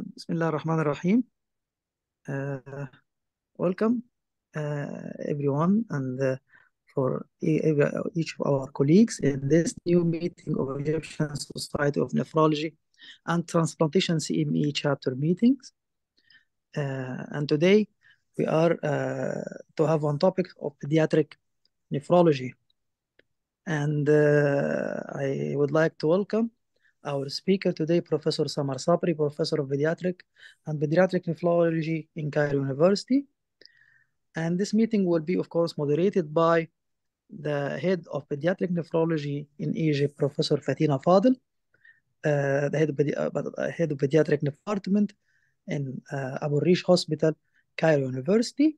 Bismillah ar-Rahman ar-Rahim. Uh, welcome uh, everyone and uh, for each of our colleagues in this new meeting of Egyptian Society of Nephrology and Transplantation CME chapter meetings. Uh, and today we are uh, to have one topic of pediatric nephrology. And uh, I would like to welcome our speaker today, Professor Samar Sapri, Professor of Pediatric and Pediatric Nephrology in Cairo University. And this meeting will be, of course, moderated by the head of pediatric nephrology in Egypt, Professor Fatina Fadel, uh, the head of, uh, uh, head of pediatric department in uh, Abu Rish Hospital, Cairo University.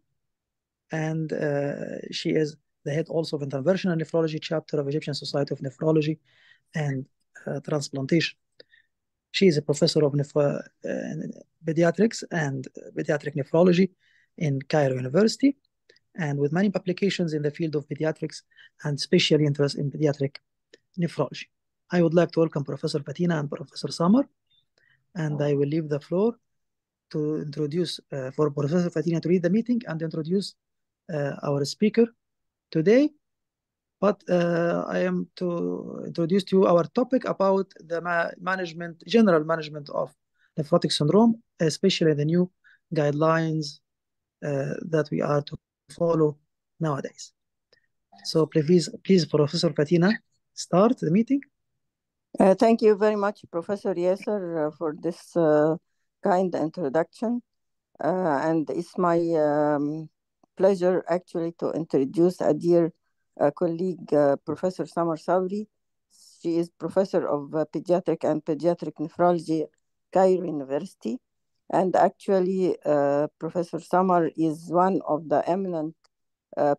And uh, she is the head also of interventional nephrology chapter of Egyptian Society of Nephrology and uh, transplantation. She is a professor of neph- uh, pediatrics and uh, pediatric nephrology in Cairo University, and with many publications in the field of pediatrics and special interest in pediatric nephrology. I would like to welcome Professor Patina and Professor Summer, and I will leave the floor to introduce uh, for Professor Patina to lead the meeting and introduce uh, our speaker today, but uh, I am to introduce to you our topic about the ma management, general management of nephrotic syndrome, especially the new guidelines uh, that we are to follow nowadays. So please, please, Professor Patina, start the meeting. Uh, thank you very much, Professor Yeser, uh, for this uh, kind introduction. Uh, and it's my um, pleasure actually to introduce a dear colleague, uh, Professor Samar Savri. She is professor of uh, pediatric and pediatric nephrology, Cairo University. And actually, uh, Professor Samar is one of the eminent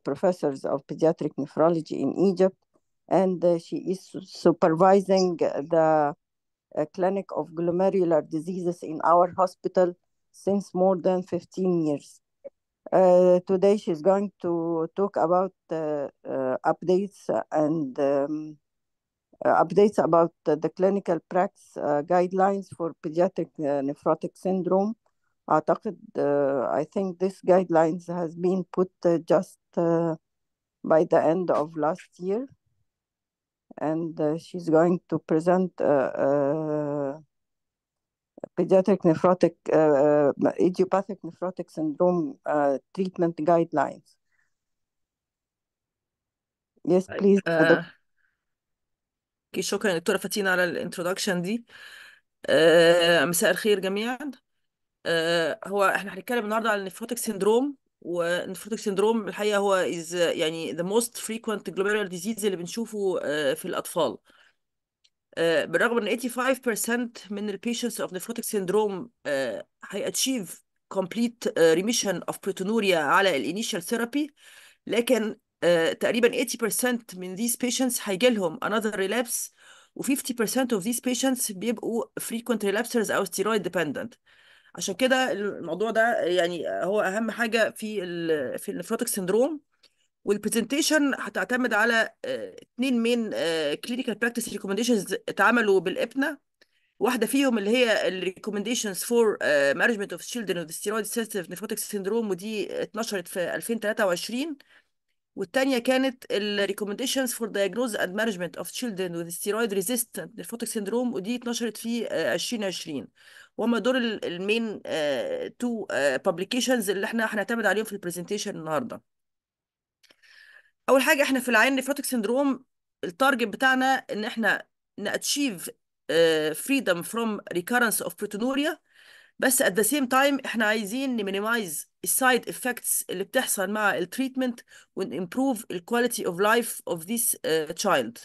professors of pediatric nephrology in Egypt. And she is supervising the clinic of glomerular diseases in our hospital since more than 15 years. Uh, today she's going to talk about uh, uh, updates and um, uh, updates about the clinical practice uh, guidelines for pediatric uh, nephrotic syndrome. I think this guidelines has been put just by the end of last year and she's going to present pediatric nephrotic uh, uh, idiopathic nephrotic syndrome uh, treatment guidelines. Yes, please. Uh, شكرا دكتورة فاتينة على الانترودكشن دي. Uh, مساء الخير جميعا. Uh, هو احنا هنتكلم النهارده على النفروتيك سيندروم والنفروتيك سيندروم الحقيقة هو is uh, يعني the most frequent glomerular disease اللي بنشوفه uh, في الأطفال. آه، بالرغم ان 85% من البيشنتس اوف نيفروتيك سيندروم هياتشيف كومبليت ريميشن اوف بروتونوريا على الانيشال ثيرابي لكن آه، تقريبا 80% من these patients هيجي لهم another relapse و 50% of these patients بيبقوا frequent relapsers او steroid dependent عشان كده الموضوع ده يعني هو اهم حاجه في الـ في النفروتك سندروم والبرزنتيشن هتعتمد على اثنين مين كلينيكال براكتس ريكومنديشنز اتعملوا بالابنا واحده فيهم اللي هي الريكومنديشنز فور مانجمنت اوف تشيلدرن اوف ستيرويد سنسيتيف نيفروتيك سيندروم ودي اتنشرت في 2023 والثانيه كانت الريكومنديشنز فور دايجنوز اند مانجمنت اوف تشيلدرن وذ ستيرويد ريزيستنت نيفروتيك سيندروم ودي اتنشرت في 2020 آه، وهم دول المين تو بابليكيشنز اللي احنا هنعتمد عليهم في البرزنتيشن النهارده اول حاجه احنا في العين نيفروتك سيندروم التارجت بتاعنا ان احنا ناتشيف فريدم فروم ريكارنس اوف بروتونوريا بس ات ذا سيم تايم احنا عايزين نمينيمايز السايد افكتس اللي بتحصل مع التريتمنت ونمبروف الكواليتي اوف لايف اوف ذيس تشايلد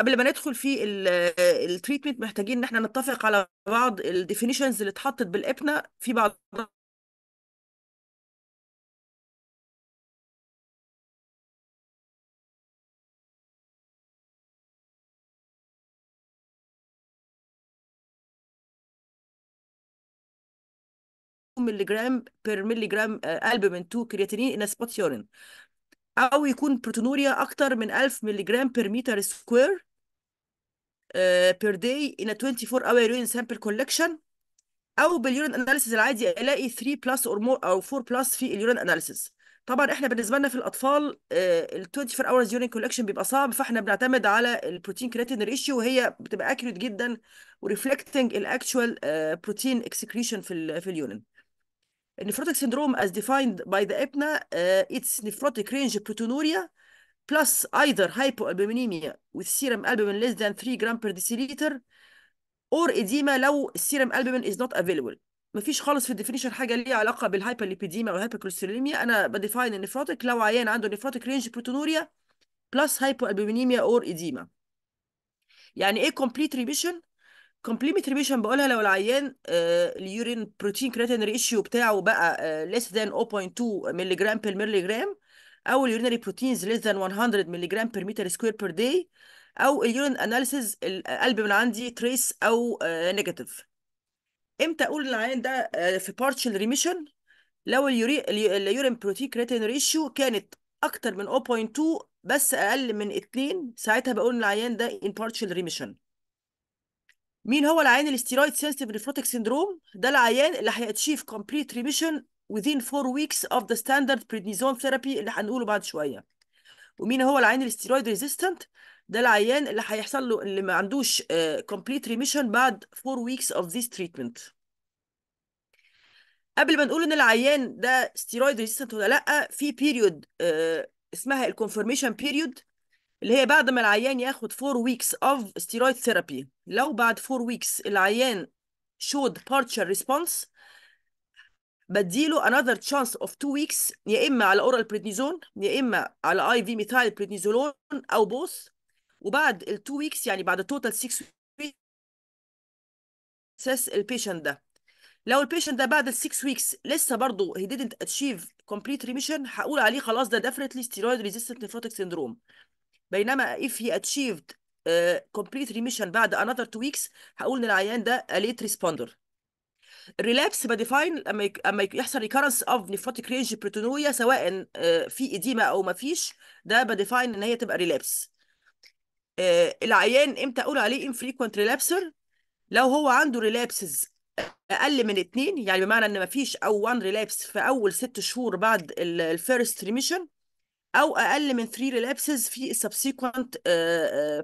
قبل ما ندخل في التريتمنت آه، محتاجين ان احنا نتفق على بعض الديفينيشنز اللي اتحطت بالابنا في بعض ملي جرام بير ملي جرام البومين آه، 2 كرياتينين ان سبوت يورين او يكون بروتونوريا اكتر من 1000 ملي جرام بير متر سكوير بير داي ان 24 اور يورين سامبل كولكشن او باليورين اناليسيز العادي الاقي 3 بلس اور مور او 4 بلس في اليورين اناليسيز طبعا احنا بالنسبه لنا في الاطفال آه، ال 24 اورز يورين كولكشن بيبقى صعب فاحنا بنعتمد على البروتين كرياتين ريشيو وهي بتبقى اكيوريت جدا وريفلكتنج الاكشوال بروتين اكسكريشن في ال في اليورين nephrotic syndrome as defined by the EPNA, uh, it's nephrotic range proteinuria plus either hypoalbuminemia with serum albumin less than 3 gram per deciliter or edema لو serum albumin is not available. مفيش خالص في الديفينيشن حاجه ليها علاقه بالهايبرليبيديميا او الهايبركوليستروليميا انا بديفاين النفروتيك لو عيان عنده نفروتيك رينج بروتونوريا بلس hypoalbuminemia اور ايديما يعني ايه كومبليت ريميشن كومبليمنتري بيشن بقولها لو العيان آه، اليورين بروتين كرياتين ريشيو بتاعه بقى ليس ذان 0.2 مللي جرام بير مللي جرام او اليورينري بروتينز ليس ذان 100 مللي جرام بير متر سكوير بير داي او اليورين اناليسيز القلب من عندي تريس او نيجاتيف آه، امتى اقول العيان ده آه، في بارشل ريميشن لو اليوري اليورين بروتين كرياتين ريشيو كانت اكتر من 0.2 بس اقل من 2 ساعتها بقول العيان ده ان بارشل ريميشن مين هو العيان الاستيرويد سنسيتيف نيفروتيك سيندروم ده العيان اللي هياتشيف كومبليت ريميشن within 4 weeks of the standard prednisone therapy اللي هنقوله بعد شويه ومين هو العيان الاستيرويد ريزيستنت ده العيان اللي هيحصل له اللي ما عندوش كومبليت uh, ريميشن بعد 4 weeks of this treatment قبل ما نقول ان العيان ده ستيرويد ريزيستنت ولا لا في بيريود uh, آه، اسمها الكونفرميشن بيريود اللي هي بعد ما العيان ياخد 4 ويكس اوف steroid ثيرابي لو بعد 4 ويكس العيان showed partial response بديله another chance of 2 weeks يا اما على اورال prednisone يا اما على اي في ميثايل او بوث وبعد ال 2 ويكس يعني بعد توتال 6 ويكس البيشنت ده لو البيشنت ده بعد ال 6 ويكس لسه برضه he didn't achieve complete remission هقول عليه خلاص ده definitely steroid resistant nephrotic syndrome بينما if he achieved uh, complete remission بعد another two weeks هقول ان العيان ده a late responder الريلابس بديفاين لما لما يحصل ريكرنس اوف نيفروتيك رينج بروتونوريا سواء آه، في اديما او ما فيش ده بديفاين ان هي تبقى ريلابس آه، العيان امتى اقول عليه انفريكوينت ريلابسر لو هو عنده ريلابسز اقل من اتنين يعني بمعنى ان ما فيش او وان ريلابس في اول ست شهور بعد الفيرست ريميشن او اقل من 3 ريلابسز في السبسيكونت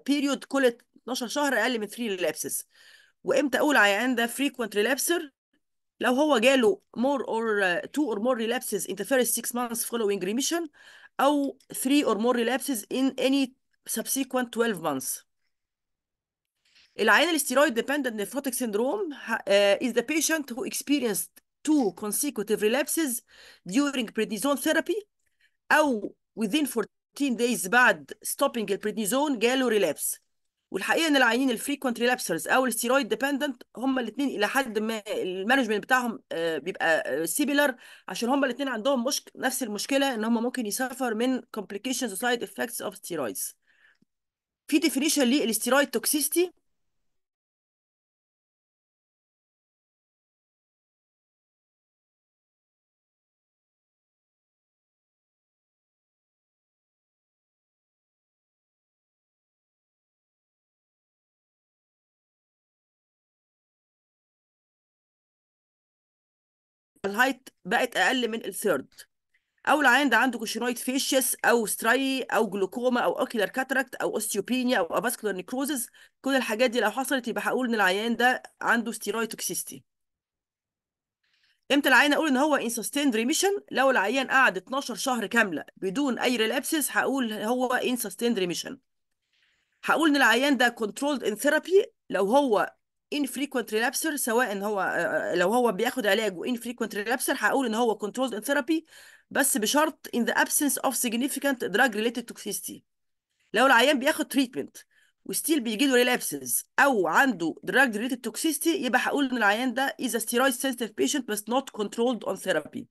بيريود كل 12 شهر اقل من 3 ريلابسز وامتى اقول عيان ده فريكوينت ريلابسر لو هو جاله more or uh, two or more relapses in the first six months following remission او three or more relapses in any subsequent 12 months العيان الاستيرويد dependent nephrotic syndrome uh, is the patient who experienced two consecutive relapses during prednisone therapy او within 14 days بعد stopping البريدنيزون جاله ريلابس والحقيقه ان العينين الفريكونت ريلابسرز او الستيرويد ديبندنت هم الاثنين الى حد ما المانجمنت بتاعهم آه، بيبقى سيبيلر آه، عشان هم الاثنين عندهم مشك... نفس المشكله ان هم ممكن يسافر من complications وسايد افكتس اوف ستيرويدز في ديفينيشن للستيرويد توكسيستي الهايت بقت اقل من الثيرد او العيان ده عنده كوشينويد فيشيس او ستراي او جلوكوما او اوكيلر كاتراكت او اوستيوبينيا او افاسكولار نيكروزز كل الحاجات دي لو حصلت يبقى هقول ان العيان ده عنده ستيرويد توكسيستي امتى العيان اقول ان هو ان سستيند ريميشن لو العيان قعد 12 شهر كامله بدون اي ريلابسز هقول هو ان سستيند ريميشن هقول ان العيان ده كنترولد ان ثيرابي لو هو infrequent relapser سواء ان هو لو هو بياخد علاج وinfrequent relapser هقول ان هو controlled in therapy بس بشرط in the absence of significant drug related toxicity لو العيان بياخد treatment وستيل بيجي له relapses او عنده drug related toxicity يبقى هقول ان العيان ده is a steroid sensitive patient but not controlled on therapy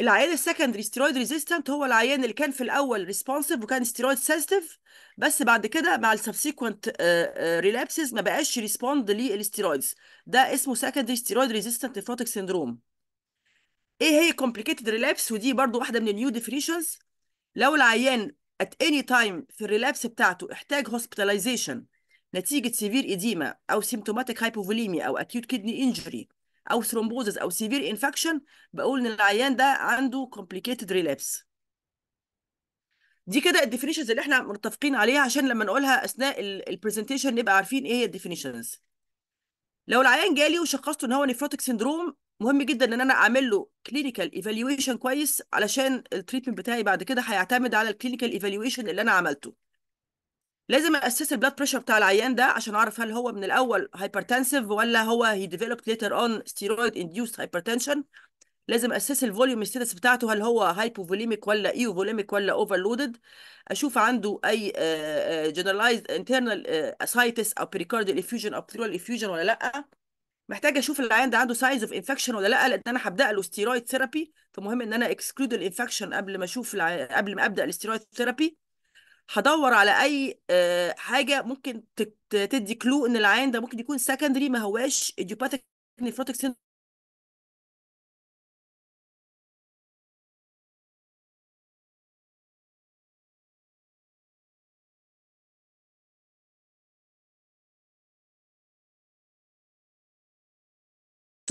العيان السكندري ستيرويد ريزيستنت هو العيان اللي كان في الاول ريسبونسيف وكان ستيرويد سنسيتيف بس بعد كده مع السبسيكونت ريلابسز آه، آه، ما بقاش ريسبوند للستيرويدز ده اسمه سكندري ستيرويد ريزيستنت نيفروتيك سيندروم ايه هي كومبليكيتد ريلابس ودي برضو واحده من النيو ديفينيشنز لو العيان ات اني تايم في الريلابس بتاعته احتاج هوسبيتاليزيشن نتيجه سيفير ايديما او سيمتوماتيك هايبوفوليميا او اكيوت كيدني انجري او ثرومبوزز او سيفير انفكشن بقول ان العيان ده عنده كومبليكيتد ريلابس دي كده الديفينيشنز اللي احنا متفقين عليها عشان لما نقولها اثناء البرزنتيشن نبقى عارفين ايه هي الديفينيشنز لو العيان جالي وشخصته ان هو نيفروتيك سيندروم مهم جدا ان انا اعمل له كلينيكال ايفالويشن كويس علشان التريتمنت بتاعي بعد كده هيعتمد على الكلينيكال ايفالويشن اللي انا عملته لازم اسس البلاد بريشر بتاع العيان ده عشان اعرف هل هو من الاول هايبرتنسيف ولا هو هي ديفلوبت ليتر اون ستيرويد انديوسد هايبرتنشن لازم اسس الفوليوم ستاتس بتاعته هل هو هايبوفوليميك ولا ايوفوليميك ولا اوفرلودد اشوف عنده اي جنرالايز انترنال اسايتس او بريكارديال افيوجن او بلورال افيوجن ولا لا محتاج اشوف العيان ده عنده سايز اوف انفكشن ولا لا لان انا هبدا له ستيرويد ثيرابي فمهم ان انا اكسكلود الانفكشن قبل ما اشوف قبل ما ابدا الستيرويد ثيرابي هدور على اي آه، حاجه ممكن تدي كلو ان العيان ده ممكن يكون سكندري ما هواش ايديوباثيك نيفروتيك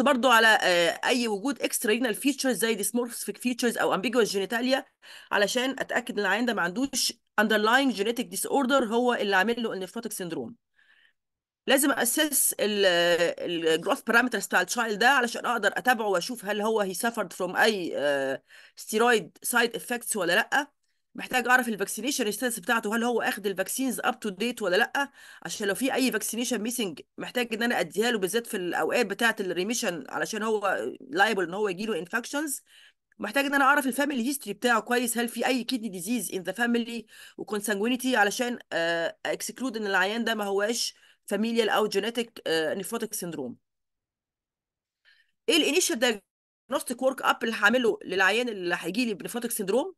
برضو على آه، اي وجود اكسترا رينال فيتشرز زي ديسمورفيك فيتشرز او امبيجوس جينيتاليا علشان اتاكد ان العيان ده ما عندوش جينيتك ديس اوردر هو اللي عامل له النفروتيك سيندروم لازم اسس الجروث بارامترز بتاع التشايلد ده علشان اقدر اتابعه واشوف هل هو هي سفرد فروم اي ستيرويد سايد افكتس ولا لا محتاج اعرف الفاكسينيشن ستاتس بتاعته هل هو اخد الفاكسينز اب تو ديت ولا لا عشان لو في اي فاكسينيشن ميسنج محتاج ان انا اديها له بالذات في الاوقات بتاعه الريميشن علشان هو لايبل ان هو يجي له انفكشنز محتاج ان انا اعرف الفاميلي هيستوري بتاعه كويس هل في اي كيدني ديزيز ان ذا فاميلي وكونسانجوينيتي علشان اكسكلود آه، ان العيان ده ما هواش فاميليال او جينيتك نيفروتيك سيندروم ايه الانيشال دايجنوستيك ورك اب اللي هعمله للعيان اللي هيجي لي بنيفروتيك سيندروم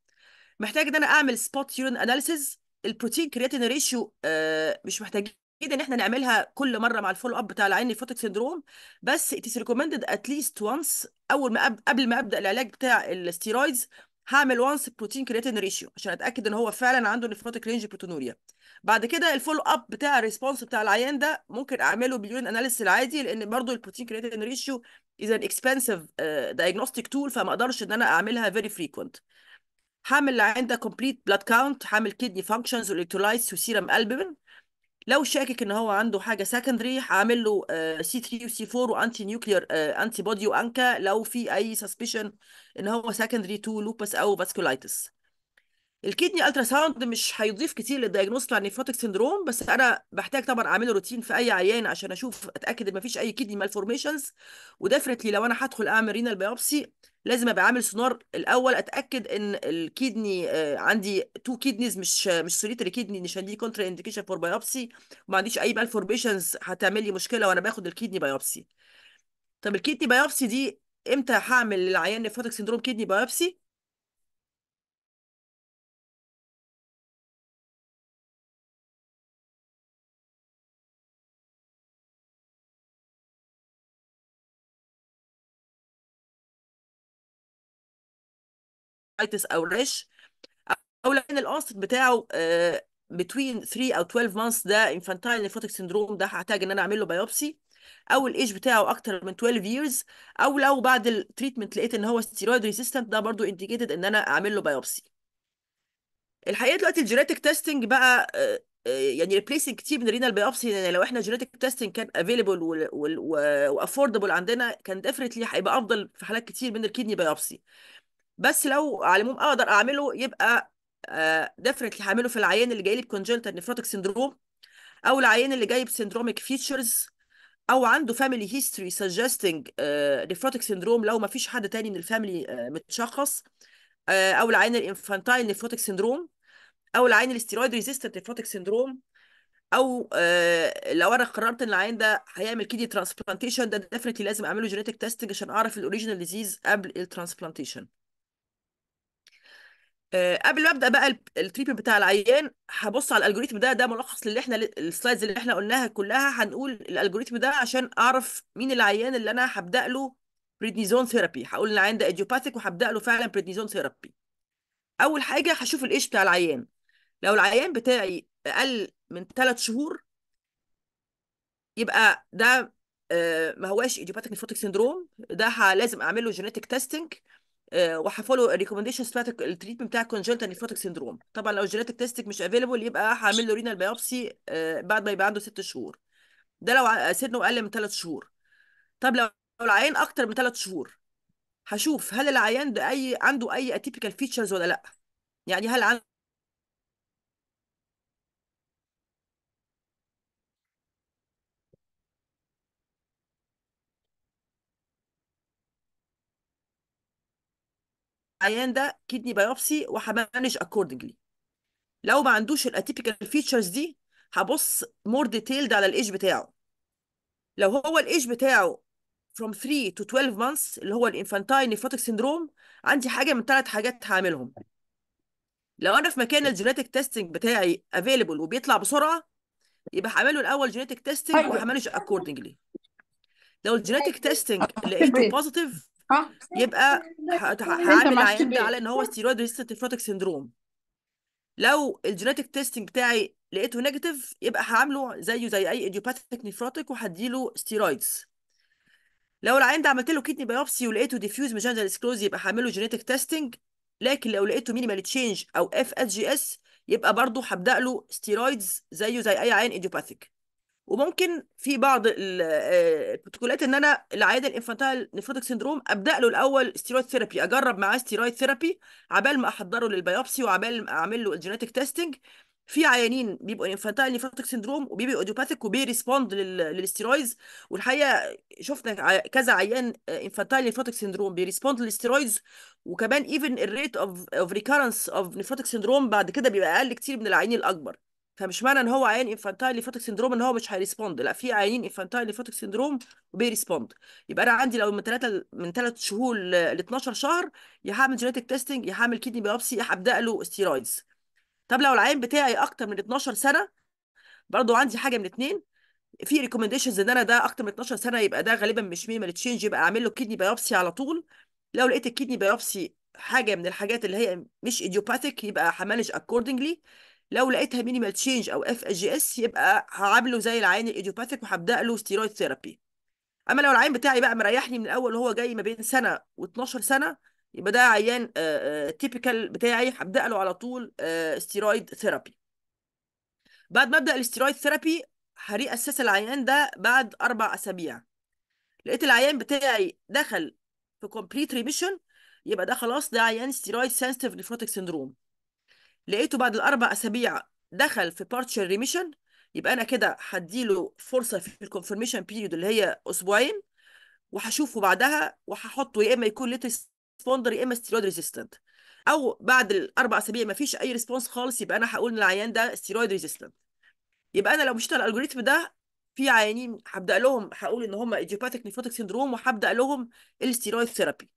محتاج ان انا اعمل سبوت يورين اناليسيز البروتين كرياتين ريشيو مش محتاجين ان احنا نعملها كل مره مع الفولو اب بتاع العين الفوتك سندروم بس it ريكومندد اتليست وانس اول ما أب... قبل ما ابدا العلاج بتاع الستيرويدز هعمل وانس بروتين كرياتين ريشيو عشان اتاكد ان هو فعلا عنده نفروتك رينج بروتونوريا بعد كده الفولو اب بتاع الريسبونس بتاع العيان ده ممكن اعمله باليورين اناليسيس العادي لان برضه البروتين كرياتين ريشيو از ان اكسبنسيف دايجنوستيك تول فما اقدرش ان انا اعملها فيري فريكوينت هعمل اللي عندها كومبليت بلاد كاونت هعمل كيدني فانكشنز والكترولايتس وسيرم البومين لو شاكك ان هو عنده حاجه سكندري هعمل له سي 3 وسي 4 وانتي نيوكلير انتي بودي وانكا لو في اي سسبشن ان هو سكندري تو لوبس او فاسكولايتس الكيدني الترا ساوند مش هيضيف كتير للدايجنوست بتاع النيفروتيك سندروم بس انا بحتاج طبعا اعمله روتين في اي عيان عشان اشوف اتاكد ان مفيش اي كيدني مالفورميشنز ودفرتلي لو انا هدخل اعمل رينال بايوبسي لازم ابقى عامل سونار الاول اتاكد ان الكيدني آه، عندي تو كيدنيز مش مش سوليتري كيدني عشان دي كونترا انديكيشن فور بايوبسي وما عنديش اي مالفورميشنز هتعمل لي مشكله وانا باخد الكيدني بايوبسي طب الكيدني بايوبسي دي امتى هعمل للعيان نيفروتك سندروم كيدني بايوبسي ايتس او راش او لو كان الانست بتاعه بتوين آه، 3 او 12 مانثس ده انفانتايل نيفوتيك سندروم ده هحتاج ان انا اعمل له بايوبسي او الايج بتاعه اكتر من 12 years او لو بعد التريتمنت لقيت ان هو ستيرويد ريزيستنت ده برضو انديكيتد ان انا اعمل له بايوبسي الحقيقه دلوقتي الجينيتك تيستنج بقى آه، آه، يعني ريبليسنج كتير من الرينال بايوبسي يعني لو احنا جينيتك تيستنج كان افيلبل وافوردبل عندنا كان ديفرنتلي هيبقى افضل في حالات كتير من الكدني بايوبسي بس لو على العموم اقدر اعمله يبقى ديفرنتلي آه، هعمله في العيان اللي جاي لي بكونجنتال نفروتك سندروم او العيان اللي جاي بسندروميك فيتشرز او عنده فاميلي هيستوري سجستنج نفروتك سندروم لو ما فيش حد تاني من الفاميلي آه، متشخص آه، او العيان الانفانتايل نفروتك سندروم او العيان الاستيرويد ريزيستنت نفروتك سندروم او لو انا قررت ان العيان ده هيعمل كيدي ترانسبلانتيشن ده ديفرنتلي لازم اعمله جينيتك تيستنج عشان اعرف الاوريجينال ديزيز قبل الترانسبلانتيشن آه، قبل ما ابدا بقى التريتمنت بتاع العيان هبص على الالجوريثم ده ده ملخص للي احنا السلايدز اللي احنا قلناها كلها هنقول الالجوريثم ده عشان اعرف مين العيان اللي انا هبدا له بريدنيزون ثيرابي هقول العيان ده ايديوباثيك وهبدا له فعلا بريدنيزون ثيرابي اول حاجه هشوف الايش بتاع العيان لو العيان بتاعي اقل من ثلاث شهور يبقى ده آه، ما هواش ايديوباثيك نيفروتيك سيندروم ده لازم اعمل له جينيتك تيستنج آه، وحفوا ريكومنديشنز بتاعت التريتمنت بتاع الكونجنتال نيفروتك سيندروم طبعا لو الجينيتك تيستك مش افيلبل يبقى هعمل له رينال آه، بايوبسي بعد ما يبقى عنده ست شهور ده لو سنه اقل من ثلاث شهور طب لو العيان اكتر من ثلاث شهور هشوف هل العيان ده اي عنده اي اتيبيكال فيتشرز ولا لا يعني هل عنده العيان ده كدني بايوبسي وهمانج اكوردنجلي لو ما عندوش الاتيبيكال فيتشرز دي هبص مور ديتيلد على الايج بتاعه لو هو الايج بتاعه from 3 to 12 months اللي هو الانفانتاين نيفروتيك سيندروم عندي حاجه من ثلاث حاجات هعملهم لو انا في مكان الجينيتك تيستنج بتاعي افيلبل وبيطلع بسرعه يبقى هعمله الاول جينيتك تيستنج وهمانج اكوردنجلي لو الجينيتك أيوة. أيوة. تيستنج لقيته بوزيتيف يبقى أيوة، يعني هعمل انت عيان ده على ان هو ستيرويد ريزيستنت نيفروتيك سيندروم لو الجينيتك تيستنج بتاعي لقيته نيجاتيف يبقى هعامله زيه زي اي ايديوباثيك نيفروتيك وهديله ستيرويدز لو العيان ده عملت له كيدني بايوبسي ولقيته ديفيوز ميجاندال سكلوز يبقى هعمله جينيتك تيستنج لكن لو لقيته مينيمال تشينج او اف اس جي اس يبقى برضه هبدا له ستيرويدز زيه زي اي عيان ايديوباثيك وممكن في بعض آه، البروتوكولات ان انا العيان الانفانتايل نيفروتيك سندروم ابدا له الاول ستيرويد ثيرابي اجرب معاه ستيرويد ثيرابي عبال ما احضره للبيوبسي وعبال ما اعمل له الجينيتك تيستنج في عيانين بيبقوا انفانتايل نيفروتيك سندروم وبيبقوا اوديوباثيك وبيرسبوند للستيرويدز والحقيقه شفنا كذا عيان انفانتايل نيفروتيك سندروم بيرسبوند للستيرويدز وكمان ايفن الريت اوف اوف ريكارنس اوف نيفروتيك سندروم بعد كده بيبقى اقل كتير من العيان الاكبر فمش معنى ان هو عيان انفانتايل ليفوتك سندروم ان هو مش هيريسبوند لا في عيانين انفانتايل ليفوتك سندروم وبيريسبوند يبقى انا عندي لو من 3 من 3 شهور ل 12 شهر يا هعمل جينيتك تيستنج يا هعمل كيدني بيوبسي يا هبدا له ستيرويدز طب لو العيان بتاعي اكتر من 12 سنه برضو عندي حاجه من اثنين في ريكومنديشنز ان انا ده اكتر من 12 سنه يبقى ده غالبا مش ميمال تشينج يبقى اعمل له كيدني بايوبسي على طول لو لقيت الكيدني بايوبسي حاجه من الحاجات اللي هي مش ايديوباثيك يبقى همانج اكوردنجلي لو لقيتها مينيمال تشينج او اف اس جي اس يبقى هعامله زي العين الايديوباثيك وهبدا له ستيرويد ثيرابي اما لو العين بتاعي بقى مريحني من الاول وهو جاي ما بين سنه و12 سنه يبقى ده عيان تيبيكال آه، آه، بتاعي هبدا له على طول ستيرويد آه، ثيرابي بعد ما ابدا الستيرويد ثيرابي اساس العيان ده بعد اربع اسابيع لقيت العيان بتاعي دخل في كومبليت ريميشن يبقى ده خلاص ده عيان ستيرويد سنسيتيف نيفروتيك سندروم لقيته بعد الاربع اسابيع دخل في بارتشر ريميشن يبقى انا كده هديله فرصه في الكونفرميشن بيريود اللي هي اسبوعين وهشوفه بعدها وهحطه يا اما يكون ليت ريسبوندر يا اما ستيرويد ريزيستنت او بعد الاربع اسابيع ما فيش اي ريسبونس خالص يبقى انا هقول ان العيان ده ستيرويد ريزيستنت يبقى انا لو مشيت على الالجوريثم ده في عيانين هبدا لهم هقول ان هم ايديوباثيك نيفروتيك سيندروم وهبدا لهم الستيرويد ثيرابي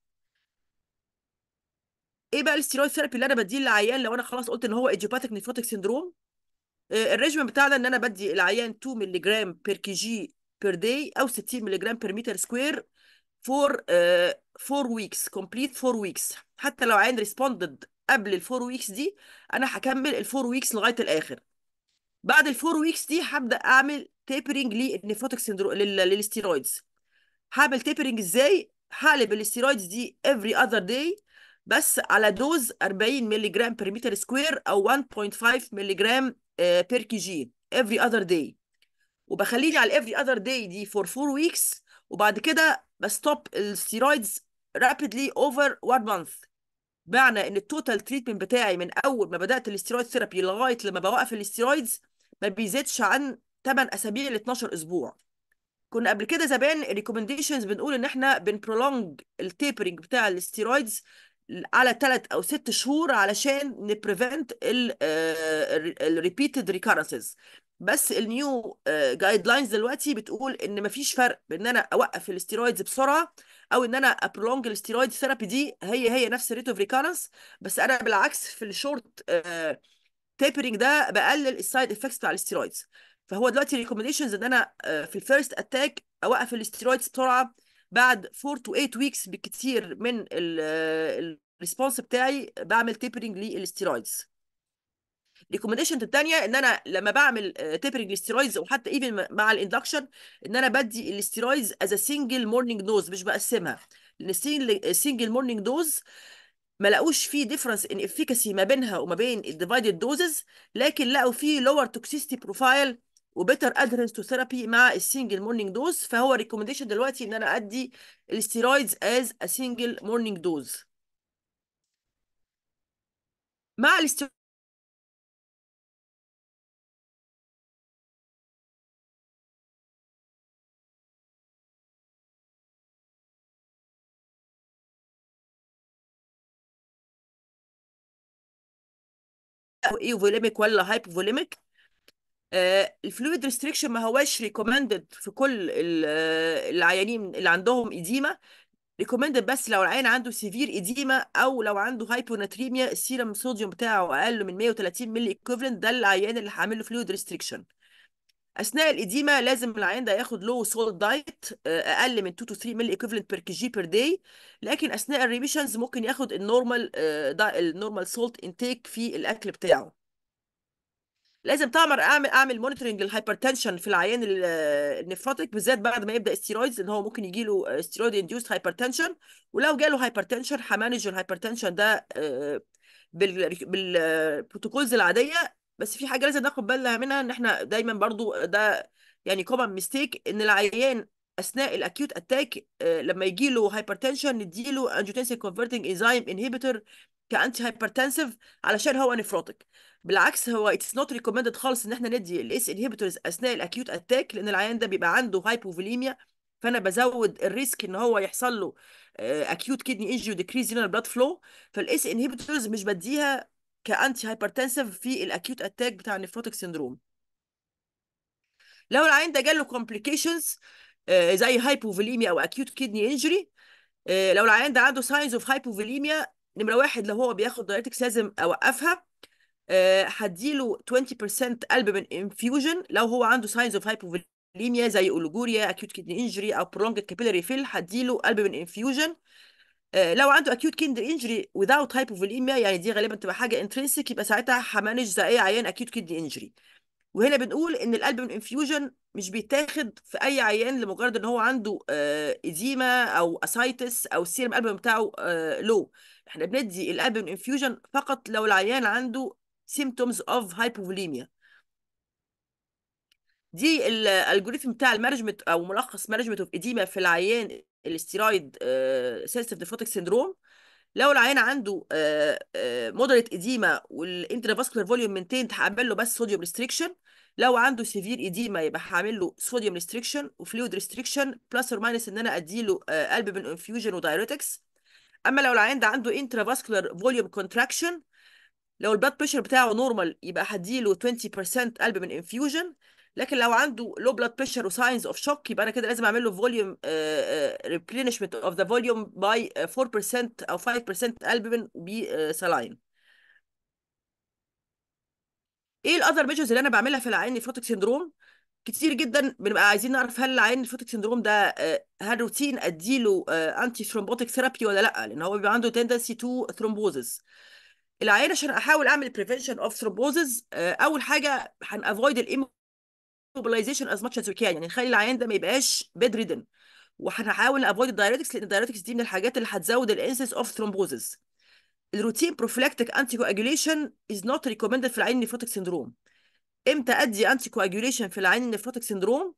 ايه بقى الستيرويد ثيرابي اللي انا بديه للعيان لو انا خلاص قلت ان هو ايديوباثيك نيفروتيك سيندروم الريجيم بتاعنا ان انا بدي العيان 2 مللي جرام بير كي جي بير داي او 60 مللي جرام بير متر سكوير فور فور ويكس كومبليت فور ويكس حتى لو عين ريسبوندد قبل الفور ويكس دي انا هكمل الفور ويكس لغايه الاخر بعد الفور ويكس دي هبدا اعمل تيبرنج للنيفروتيك سندروم للستيرويدز هعمل تيبرنج ازاي هقلب الاستيرويدز دي افري اذر داي بس على دوز 40 مللي جرام بير متر سكوير او 1.5 مللي جرام بير كي جي every other day وبخليني على every other day دي for 4 weeks وبعد كده بستوب الستيرويدز rapidly over 1 month بمعنى ان التوتال تريتمنت بتاعي من اول ما بدات الاستيرويد ثيرابي لغايه لما بوقف الاستيرويدز ما بيزيدش عن 8 اسابيع ل 12 اسبوع كنا قبل كده زمان الريكومنديشنز بنقول ان احنا بنبرولونج التيبرنج بتاع الاستيرويدز على ثلاث او ست شهور علشان نبريفنت الريبيتد ريكارنسز آه، بس النيو جايد لاينز دلوقتي بتقول ان مفيش فرق بان انا اوقف الاستيرويدز بسرعه او ان انا ابرولونج الاستيرويد ثيرابي دي هي هي نفس الريت اوف ريكارنس بس انا بالعكس في الشورت تيبرنج آه، ده بقلل السايد افكتس بتاع الاستيرويدز فهو دلوقتي ريكومنديشنز ان انا آه، في الفيرست اتاك اوقف الاستيرويدز بسرعه بعد 4 تو 8 ويكس بالكتير من الريسبونس آه، بتاعي بعمل تيبرنج للستيرويدز ريكومنديشن الثانيه ان انا لما بعمل تيبرنج آه، للستيرويدز وحتى ايفن مع الاندكشن ان انا بدي الاسترويدز از سنجل مورنينج دوز مش بقسمها لان السنجل مورنينج دوز ما لقوش في ديفرنس ان افيكاسي ما بينها وما بين الديفايدد دوزز لكن لقوا في لور توكسيستي بروفايل وبيتر ادهرنس تو ثيرابي مع السنجل مورنينج دوز فهو ريكومنديشن دلوقتي ان انا ادي الستيرويدز از ا سنجل مورنينج دوز مع الستيرويدز ايه فوليميك ولا هايبو فوليميك آه، الفلويد ريستريكشن ما هواش ريكومندد في كل آه، العيانين اللي عندهم اديمه ريكومندد بس لو العيان عنده سيفير اديما او لو عنده هايبوناتريميا السيرم صوديوم بتاعه اقل من 130 ملي ايكوفلنت ده العيان اللي هعمل له فلويد ريستريكشن اثناء الاديمه لازم العيان ده ياخد لو سولت دايت اقل من 2 تو 3 ملي ايكوفلنت بير كي جي بير داي لكن اثناء الريميشنز ممكن ياخد النورمال النورمال سولت انتيك في الاكل بتاعه لازم تعمل اعمل اعمل مونيتورنج للهايبرتنشن في العيان النفروتيك بالذات بعد ما يبدا استيرويدز ان هو ممكن يجي له استيرويد انديوست هايبرتنشن ولو جاله هايبرتنشن همانج الهايبرتنشن ده آه، بالبروتوكولز العاديه بس في حاجه لازم ناخد بالنا منها ان احنا دايما برضو ده يعني كومن ميستيك ان العيان اثناء الاكيوت اتاك آه، لما يجي له هايبرتنشن نديله انجيوتنسين كونفرتنج انزيم انهبيتور كانتي هايبرتنسيف علشان هو نفروتك بالعكس هو اتس نوت ريكومندد خالص ان احنا ندي الاس انهبيتورز اثناء الاكيوت اتاك لان العيان ده بيبقى عنده هايبوفوليميا فانا بزود الريسك ان هو يحصل له اكيوت كدني انجري وديكريز ان البلاد فلو فالاس انهبيتورز مش بديها كانتي هايبرتنسيف في الاكيوت اتاك بتاع النفروتك سندروم لو العيان ده جاله كومبليكيشنز آه، زي هايبوفوليميا او اكيوت كيدني انجري لو العيان ده عنده ساينز اوف هايبوفوليميا نمره واحد لو هو بياخد دايرتكس لازم اوقفها آه، هديله 20% قلب من انفيوجن لو هو عنده ساينز اوف هايبوفوليميا زي اولوجوريا اكيوت كيدني انجري او برونج كابيلاري فيل هديله قلب من انفيوجن آه، لو عنده اكيوت كيدني انجري وذاوت هايبوفوليميا يعني دي غالبا تبقى حاجه انترنسيك يبقى ساعتها همانج زي اي عيان اكيوت كيدني انجري وهنا بنقول ان القلب من انفيوجن مش بيتاخد في اي عيان لمجرد ان هو عنده ايديما آه، او اسايتس او السيرم قلب بتاعه لو احنا بندي الابن انفيوجن فقط لو العيان عنده symptoms of hypovolemia دي الالجوريثم بتاع المانجمنت او ملخص مانجمنت اوف اديما في العيان الاستيرويد سنسيتيف نيفروتيك سيندروم لو العيان عنده مودريت اديما فاسكولار فوليوم مينتيند هعمل له بس صوديوم ريستريكشن لو عنده سيفير اديما يبقى هعمل له صوديوم ريستريكشن وفلويد ريستريكشن بلس اور ماينس ان انا اديله قلب بالانفيوجن ودايريتكس اما لو العيان ده عنده intravascular فوليوم كونتراكشن لو البلاد بريشر بتاعه نورمال يبقى هديله 20% قلب من انفيوجن لكن لو عنده لو بلاد بريشر وساينز اوف شوك يبقى انا كده لازم اعمل له فوليوم ريبلينشمنت اوف ذا فوليوم باي 4% او 5% البومين بسلاين ايه الاذر ميجرز اللي انا بعملها في العيان نيفروتك سيندروم كتير جدا بنبقى عايزين نعرف هل العيان الفوتك سندروم ده آه، هل روتين اديله انتي ثرومبوتيك ثيرابي ولا لا لان هو بيبقى عنده تندنسي تو ثرومبوزز العيان عشان احاول اعمل بريفنشن اوف ثرومبوزز اول حاجه هنافويد الايموبلايزيشن از ماتش از وي كان يعني نخلي العيان ده ما يبقاش بيد ريدن وهنحاول نافويد الدايريتكس لان الدايريتكس دي من الحاجات اللي هتزود الانسنس اوف ثرومبوزز الروتين بروفلاكتيك انتي كواجوليشن از نوت ريكومندد في العين نيفروتيك سندروم امتى ادي انتي كواجوليشن في العيان النفروتك سندروم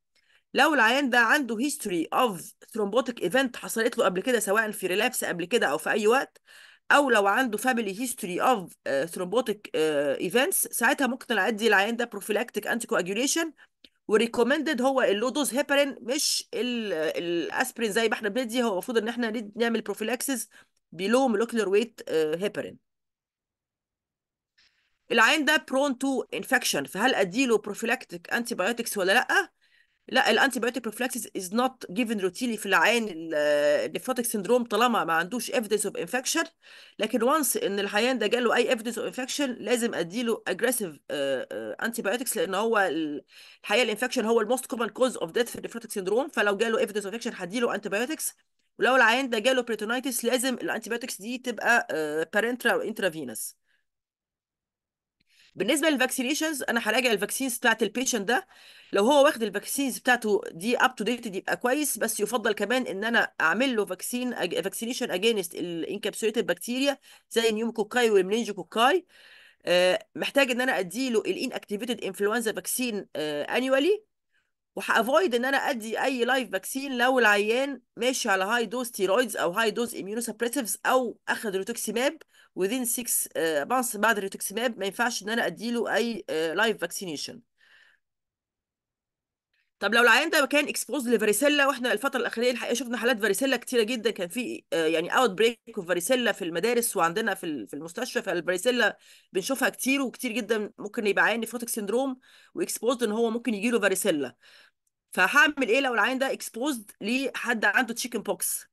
لو العيان ده عنده هيستوري اوف ثرومبوتيك ايفنت حصلت له قبل كده سواء في ريلابس قبل كده او في اي وقت او لو عنده فاميلي هيستوري اوف ثرومبوتيك ايفنتس ساعتها ممكن ادي العيان ده بروفيلاكتيك انتي كواجوليشن وريكومندد هو اللو دوز هيبرين مش الاسبرين زي ما احنا بندي هو المفروض ان احنا نعمل بروفيلاكسيس بلو مولوكيولار ويت هيبرين العين ده برون تو انفكشن فهل اديله بروفيلاكتيك انتي بايوتكس ولا لا لا الانتي بايوتيك بروفلاكسيس از نوت جيفن روتينلي في العين النفروتيك سندروم طالما ما عندوش ايفيدنس اوف انفكشن لكن وانس ان العيان ده جاله اي ايفيدنس اوف انفكشن لازم اديله اجريسيف انتي بايوتكس لان هو الحقيقه الانفكشن هو الموست كومن كوز اوف ديث في النفروتيك سندروم فلو جاله ايفيدنس اوف انفكشن هديله انتي بايوتكس ولو العيان ده جاله بريتونيتس لازم الانتي بايوتكس دي تبقى بارنترا او انترافينس بالنسبه للفاكسينيشنز انا هراجع الفاكسينز بتاعت البيشنت ده لو هو واخد الفاكسينز بتاعته دي اب تو ديت يبقى كويس بس يفضل كمان ان انا اعمل له فاكسين فاكسينيشن اجينست الانكابسوليتد بكتيريا زي النيوموكوكاي والمنينجوكوكاي آه، محتاج ان انا ادي له الان اكتيفيتد انفلونزا فاكسين انيوالي وهافويد ان انا ادي اي لايف فاكسين لو العيان ماشي على هاي دوز ستيرويدز او هاي دوز اميونو او اخذ روتوكسيماب within 6 آه، months بعد الريتوكسيماب ما ينفعش ان انا اديله اي لايف آه، فاكسينيشن طب لو العيان ده كان اكسبوز لفاريسيلا واحنا الفتره الاخيره الحقيقه شفنا حالات فاريسيلا كتيره جدا كان في آه، يعني اوت بريك اوف فاريسيلا في المدارس وعندنا في في المستشفى فالفاريسيلا بنشوفها كتير وكتير جدا ممكن يبقى عيان نفروتك سيندروم واكسبوزد ان هو ممكن يجي له فاريسيلا فهعمل ايه لو العيان ده اكسبوزد لحد عنده تشيكن بوكس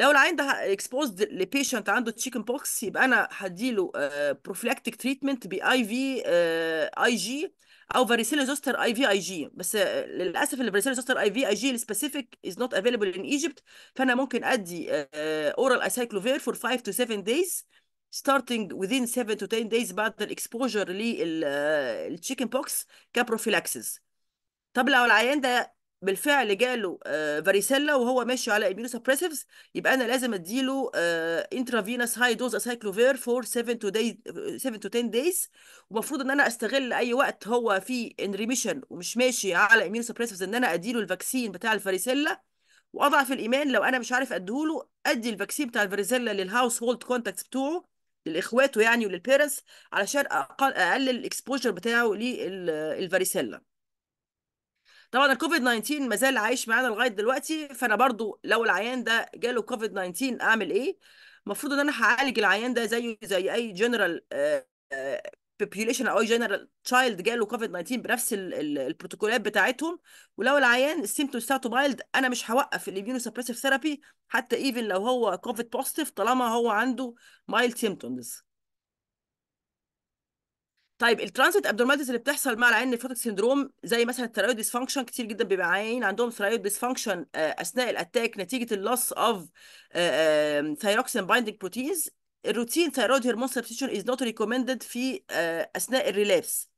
لو العيان ده اكسبوزد لبيشنت عنده تشيكن بوكس يبقى انا هديله بروفلاكتيك تريتمنت باي في اي جي او فاريسيلا زوستر اي في اي جي بس آه، للاسف الفاريسيلا زوستر اي في اي جي السبيسيفيك از نوت افيلبل ان ايجيبت فانا ممكن ادي اورال اسايكلوفير فور 5 تو 7 دايز starting within 7 to 10 days بعد الاكسبوجر للتشيكن بوكس كبروفيلاكسيس طب لو العيان ده بالفعل جاله فاريسيلا آه، وهو ماشي على اميونوسبريسيفز يبقى انا لازم اديله انترافينس هاي دوز اسايكلوفير فور 7 تو داي 7 تو 10 دايز ومفروض ان انا استغل اي وقت هو فيه ان ريميشن ومش ماشي على اميونوسبريسيفز ان انا اديله الفاكسين بتاع الفاريسيلا واضعف الايمان لو انا مش عارف اديهوله ادي الفاكسين بتاع الفاريسيلا للهاوس هولد كونتاكتس بتوعه لاخواته يعني وللبيرنتس علشان اقلل الاكسبوجر بتاعه للفاريسيلا طبعا الكوفيد 19 ما زال عايش معانا لغايه دلوقتي فانا برضو لو العيان ده جاله كوفيد 19 اعمل ايه المفروض ان انا هعالج العيان ده زيه زي اي جنرال آه، بوبيوليشن آه، او اي جنرال تشايلد جاله كوفيد 19 بنفس البروتوكولات بتاعتهم ولو العيان السيمتومز بتاعته مايلد انا مش هوقف الاميونو سبريسيف ثيرابي حتى ايفن لو هو كوفيد بوزيتيف طالما هو عنده مايلد سيمتومز طيب الترانزيت ابنورماليتيز اللي بتحصل مع العين نيفروتيك سيندروم زي مثلا الثيرويد ديس فانكشن كتير جدا بيبقى عيانين عندهم ثيرويد ديس فانكشن اثناء الاتاك نتيجه اللوس اوف ثيروكسين بايندينج بروتينز الروتين ثيرويد هرمون سبستيشن از نوت ريكومندد في آه، اثناء الريلابس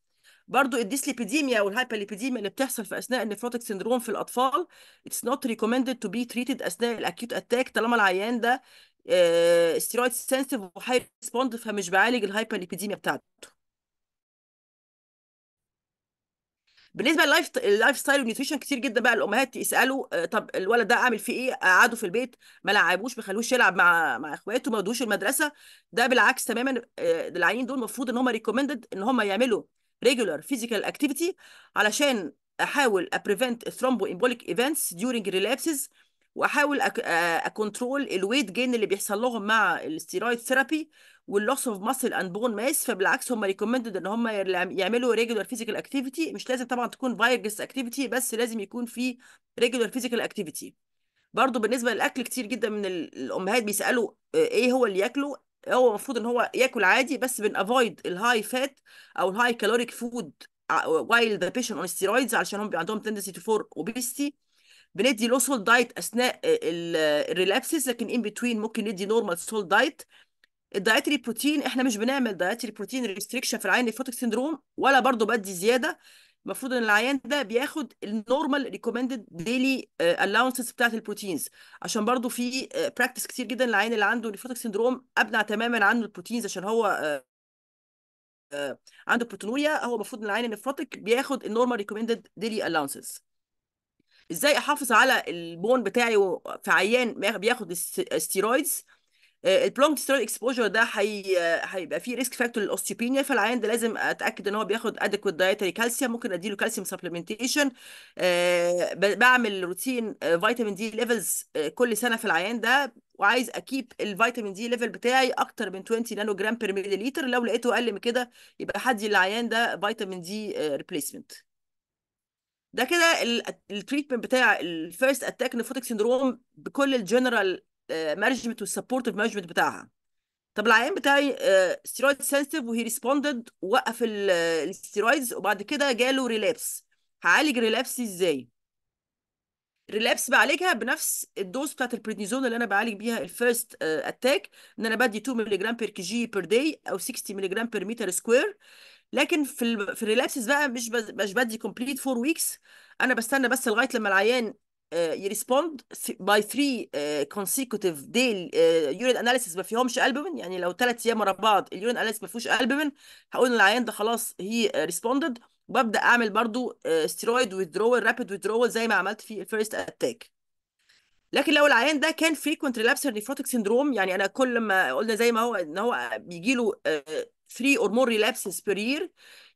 برضو الديسليبيديميا والهايبرليبيديميا اللي بتحصل في اثناء النفروتك سيندروم في الاطفال اتس نوت ريكومندد تو بي تريتد اثناء الاكيوت اتاك طالما العيان ده استيرويد سنسيف وهاي ريسبوند فمش بعالج الهايبرليبيديميا بتاعته بالنسبه لللايف اللايف ستايل والنيوتريشن كتير جدا بقى الامهات يسالوا آه، طب الولد ده اعمل فيه ايه قعده في البيت ما لعبوش ما خلوش يلعب مع مع اخواته ما ودوش المدرسه ده بالعكس تماما آه، العيانين دول المفروض ان هم ريكومندد ان هم يعملوا ريجولار فيزيكال اكتيفيتي علشان احاول ابريفنت ثرومبو امبوليك ايفنتس ديورنج ريلابسز واحاول اكونترول الويت جين اللي بيحصل لهم مع الستيرويد ثيرابي واللوس اوف ماسل اند بون ماس فبالعكس هم ريكومندد ان هم يعملوا ريجولار فيزيكال اكتيفيتي مش لازم طبعا تكون فايرجس اكتيفيتي بس لازم يكون في ريجولار فيزيكال اكتيفيتي برضه بالنسبه للاكل كتير جدا من الامهات بيسالوا آه، ايه هو اللي ياكله هو المفروض ان هو ياكل عادي بس بن افويد الهاي فات او الهاي كالوريك فود وايل ذا بيشن اون ستيرويدز علشان هم بيبقى عندهم tendency فور اوبيستي obesity بندي لو سول دايت اثناء آه، الريلابسز آه، لكن ان بتوين ممكن ندي نورمال سول دايت الدايتري بروتين احنا مش بنعمل دايتري بروتين ريستريكشن في العيان الفوتك سيندروم ولا برضو بدي زياده المفروض ان العيان ده بياخد النورمال ريكومندد ديلي الاونسز بتاعت البروتينز عشان برضو في براكتس آه، كتير جدا العيان اللي عنده الفوتك سيندروم ابنع تماما عنه البروتينز عشان هو عنده بروتونوريا هو المفروض ان العين النفروتك بياخد النورمال ريكومندد ديلي الاونسز ازاي احافظ على البون بتاعي في عيان بياخد ستيرويدز البلونج ستيرويد اكسبوجر ده هي... هيبقى فيه ريسك فاكتور للاوستيوبينيا فالعيان ده لازم اتاكد ان هو بياخد ادكويت دايتري كالسيوم ممكن اديله كالسيوم آه، سبلمنتيشن بعمل روتين فيتامين دي ليفلز كل سنه في العيان ده وعايز اكيب الفيتامين دي ليفل بتاعي اكتر من 20 نانو جرام بير ملي لتر لو لقيته اقل من كده يبقى حدي العيان ده فيتامين دي ريبليسمنت ده كده التريتمنت بتاع الفيرست اتاك نيفوتيك سيندروم بكل الجنرال مانجمنت والسبورتيف مانجمنت بتاعها طب العيان بتاعي ستيرويد آه، سنسيتيف وهي ريسبوندد وقف آه، الستيرويدز وبعد كده جاله ريلابس هعالج ريلابس ازاي ريلابس بعالجها بنفس الدوز بتاعت البريدنيزون اللي انا بعالج بيها الفيرست اتاك آه، ان انا بدي 2 ملغ بير كي جي بير داي او 60 ملغ بير متر سكوير لكن في ال... في الريلابسز بقى مش مش بدي كومبليت فور ويكس انا بستنى بس لغايه لما العيان يريسبوند باي 3 كونسيكوتيف ديل يورين اناليسيس ما فيهمش البومين يعني لو ثلاث ايام ورا بعض اليورين اناليسيس ما فيهوش البومين هقول ان العيان ده خلاص هي ريسبوندد وببدا اعمل برضو ستيرويد ويدرول رابيد ويدرول زي ما عملت في الفيرست اتاك لكن لو العيان ده كان فريكونت ريلابسر نيفروتيك سيندروم يعني انا كل ما قلنا زي ما هو ان هو بيجي له آه، 3 or more relapses per year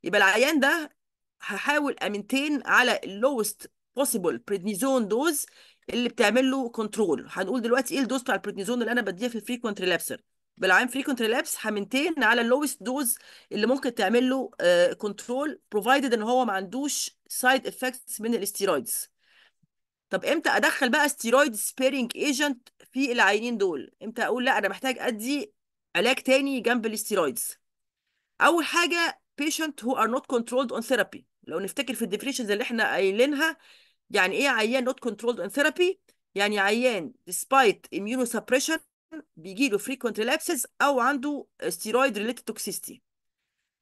يبقى العيان ده هحاول امنتين على اللوست بوسيبل بريدنيزون دوز اللي بتعمل له كنترول هنقول دلوقتي ايه الدوز بتاع البريدنيزون اللي انا بديها في الفريكوينت ريلابسر بالعام فريكوينت ريلابس همنتين على اللوست دوز اللي ممكن تعمل له كنترول آه، بروفايدد ان هو ما عندوش سايد افكتس من الاستيرويدز طب امتى ادخل بقى ستيرويد سبيرنج ايجنت في العينين دول امتى اقول لا انا محتاج ادي علاج تاني جنب الاستيرويدز اول حاجه patient who are not controlled on therapy لو نفتكر في الديفينيشنز اللي احنا قايلينها يعني ايه عيان not controlled on therapy يعني عيان despite immunosuppression بيجي له frequent relapses او عنده steroid related toxicity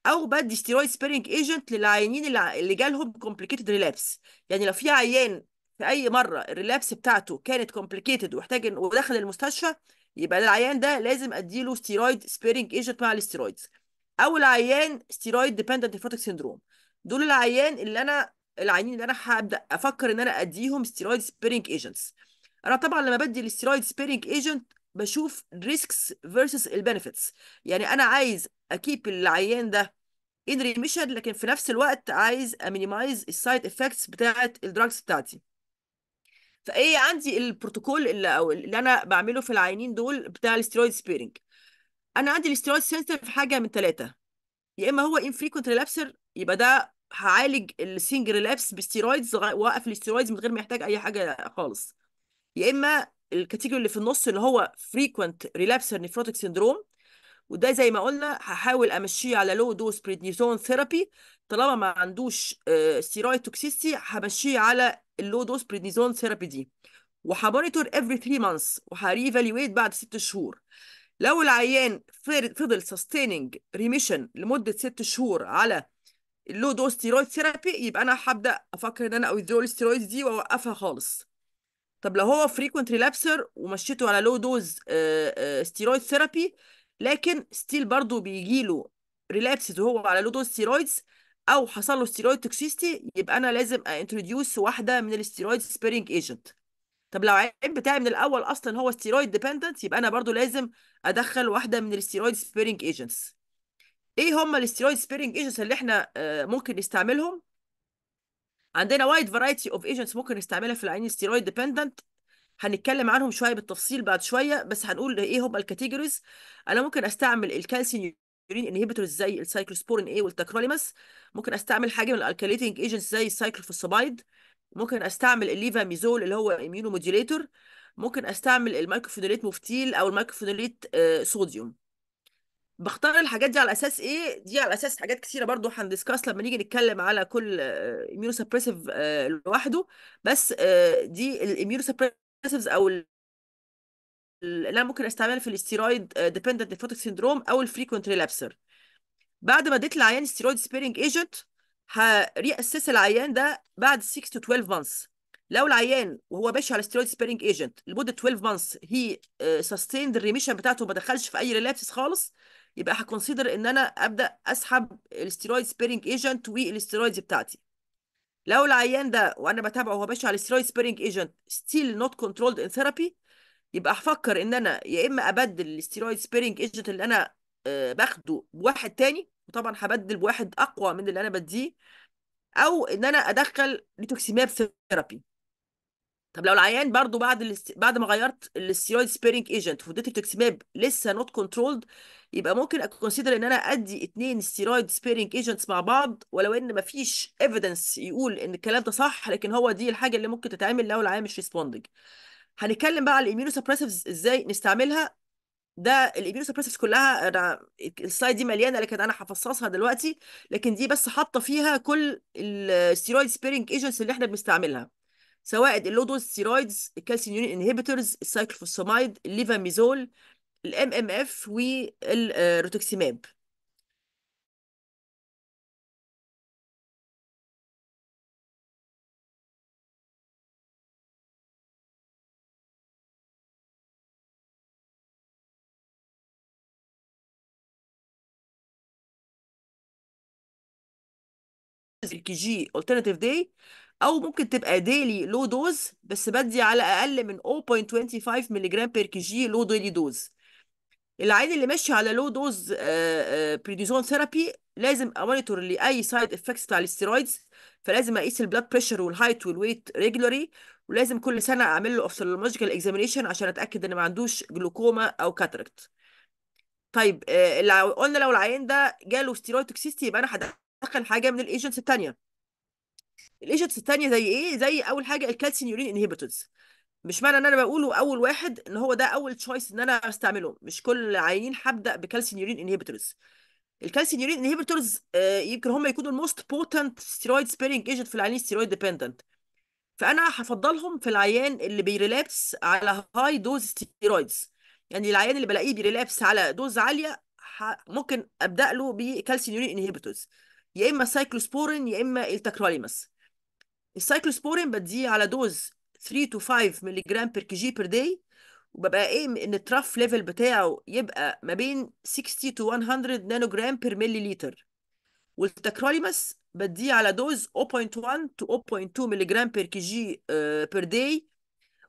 او بدي steroid sparing agent للعيانين اللي جالهم complicated relapse يعني لو في عيان في اي مره الريلابس بتاعته كانت complicated واحتاج ودخل المستشفى يبقى العيان ده لازم اديله steroid سبيرنج agent مع الاستيرويدز او العيان ستيرويد ديبندنت نيفروتيك سيندروم دول العيان اللي انا العيانين اللي انا هبدا افكر ان انا اديهم ستيرويد سبيرنج ايجنتس انا طبعا لما بدي الستيرويد سبيرنج ايجنت بشوف ريسكس فيرسس البنفيتس يعني انا عايز اكيب العيان ده ان ريميشن لكن في نفس الوقت عايز امينيمايز السايد افكتس بتاعه الدراجز بتاعتي فايه عندي البروتوكول اللي او اللي انا بعمله في العيانين دول بتاع الستيرويد سبيرنج انا عندي الاستيرويد سنسيتيف في حاجه من ثلاثه يا اما هو انفريكونت ريلابسر يبقى ده هعالج السنج ريلابس بستيرويدز واقف الاسترويدز من غير ما يحتاج اي حاجه خالص يا اما الكاتيجوري اللي في النص اللي هو فريكوينت ريلابسر نيفروتيك سيندروم وده زي ما قلنا هحاول امشيه على لو دوز بريدنيزون ثيرابي طالما ما عندوش ستيرويد آه، توكسيستي همشيه على اللو دوز بريدنيزون ثيرابي دي وهمونيتور افري 3 مانثس وهريفاليويت بعد ست شهور لو العيان فضل سستيننج ريميشن لمده ست شهور على اللو دوز ستيرويد ثيرابي يبقى انا هبدا افكر ان انا اويذرو الستيرويدز دي واوقفها خالص طب لو هو فريكوينت ريلابسر ومشيته على لو دوز ستيرويد ثيرابي لكن ستيل برضه بيجي له ريلابسز وهو على لو دوز ستيرويدز او حصل له ستيرويد توكسيستي يبقى انا لازم انتروديوس واحده من الستيرويد سبيرنج ايجنت طب لو العيب بتاعي من الاول اصلا هو ستيرويد ديبندنت يبقى انا برضو لازم ادخل واحده من الستيرويد سبيرنج ايجنتس ايه هم الستيرويد سبيرنج ايجنتس اللي احنا آه، ممكن نستعملهم عندنا وايد فرايتي اوف ايجنتس ممكن نستعملها في العين ستيرويد ديبندنت هنتكلم عنهم شويه بالتفصيل بعد شويه بس هنقول ايه هم الكاتيجوريز انا ممكن استعمل الكالسيوم يورين انهبيتورز زي السايكلوسبورين اي والتاكروليماس ممكن استعمل حاجه من الالكاليتنج ايجنتس زي السايكلوفوسفايد ممكن استعمل الليفاميزول اللي هو اميونو موديليتور ممكن استعمل المايكروفينوليت موفتيل او المايكروفينوليت آه، صوديوم بختار الحاجات دي على اساس ايه دي على اساس حاجات كتيره برضو هندسكاس لما نيجي نتكلم على كل اميونو آه، سبريسيف آه، لوحده بس دي الاميونو سبريسيفز او اللي انا ممكن استعملها في الاستيرويد ديبندنت نيفروتيك سيندروم او الفريكوينت ريلابسر بعد ما اديت العيان ستيرويد سبيرنج ايجنت هريأسس العيان ده بعد 6 to 12 months لو العيان وهو ماشي على ستيرويد سبيرنج ايجنت لمده 12 مانثس هي سستيند الريميشن بتاعته ما دخلش في اي ريلابس خالص يبقى هكونسيدر ان انا ابدا اسحب الستيرويد سبيرنج ايجنت والستيرويدز بتاعتي لو العيان ده وانا بتابعه وهو ماشي على ستيرويد سبيرنج ايجنت ستيل نوت كنترولد ان ثيرابي يبقى هفكر ان انا يا اما ابدل الستيرويد سبيرنج ايجنت اللي انا آه، باخده بواحد تاني وطبعا هبدل بواحد اقوى من اللي انا بديه او ان انا ادخل ريتوكسيماب ثيرابي طب لو العيان برضو بعد بعد ما غيرت الاستيرويد سبيرنج ايجنت واديت ريتوكسيماب لسه نوت كنترولد يبقى ممكن اكونسيدر ان انا ادي اثنين ستيرويد سبيرنج ايجنتس مع بعض ولو ان ما فيش ايفيدنس يقول ان الكلام ده صح لكن هو دي الحاجه اللي ممكن تتعمل لو العيان مش ريسبوندنج هنتكلم بقى على الاميونو سبريسيفز ازاي نستعملها ده الاميونوسبريسيفز كلها انا السلايد دي مليانه لكن انا هفصصها دلوقتي لكن دي بس حاطه فيها كل الستيرويد سبيرنج ايجنتس اللي احنا بنستعملها سواء اللو دوز ستيرويدز الكالسيوم انهبيتورز السايكلوفوسفامايد الليفاميزول الام ام اف والروتوكسيماب الكي جي alternative day او ممكن تبقى daily low dose بس بدي على اقل من 0.25 ملغ بير كي جي low daily dose العين اللي ماشي على لو دوز بريدوزون ثيرابي لازم امونيتور لاي سايد افكتس بتاع الاستيرويدز فلازم اقيس البلاد بريشر والهايت والويت ريجولري ولازم كل سنه اعمل له اوفثالمولوجيكال اكزامينشن عشان اتاكد ان ما عندوش جلوكوما او كاتاركت طيب آه، قلنا لو العين ده جاله ستيرويد توكسيستي يبقى انا دخل حاجه من الايجنتس الثانيه الايجنتس الثانيه زي ايه زي اول حاجه الكالسينيورين انهبيتورز مش معنى ان انا بقوله اول واحد ان هو ده اول تشويس ان انا استعمله مش كل العيانين هبدا بكالسينيورين انهبيتورز الكالسينيورين انهبيتورز آه يمكن هم يكونوا الموست بوتنت ستيرويد سبيرنج ايجنت في العيانين ستيرويد ديبندنت فانا هفضلهم في العيان اللي بيريلابس على هاي دوز ستيرويدز يعني العيان اللي بلاقيه بيريلابس على دوز عاليه ممكن ابدا له بكالسيوم يورين انهبيتورز يا اما سايكلوسبورين يا اما التكراليمس السايكلوسبورين بديه على دوز 3 تو 5 ملي جرام بير كي جي بير داي وببقى ايه ان الترف ليفل بتاعه يبقى ما بين 60 تو 100 نانو جرام بير ملي لتر والتكراليمس بديه على دوز 0.1 تو 0.2 ملي جرام بير كي جي بير داي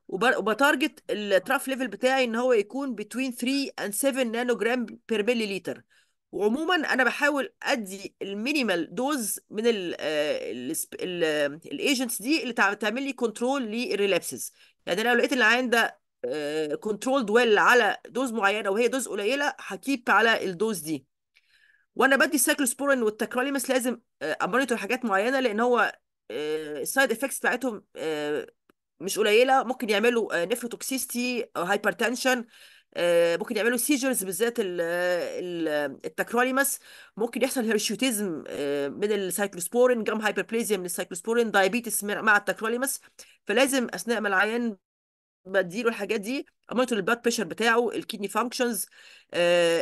وبتارجت الترف ليفل بتاعي ان هو يكون بين 3 اند 7 نانو جرام بير ملي لتر وعموما انا بحاول ادي المينيمال دوز من الايجنتس آه، دي اللي تعمل لي كنترول للريلابسز يعني انا لو لقيت العيان ده كنترولد ويل على دوز معينه وهي دوز قليله هكيب على الدوز دي وانا بدي السايكلوسبورين والتاكراليمس لازم آه، امونيتور حاجات معينه لان هو السايد آه، افكتس بتاعتهم مش قليله ممكن يعملوا نفروتوكسيستي او هايبرتنشن آه، ممكن يعملوا سيجرز بالذات التكروليمس ممكن يحصل هيرشوتيزم آه، من السايكلوسبورين جرام هايبربليزيا من السايكلوسبورين دايابيتس مع التكروليمس فلازم اثناء ما العيان بديله الحاجات دي امونيتور البلاد بريشر بتاعه الكدني فانكشنز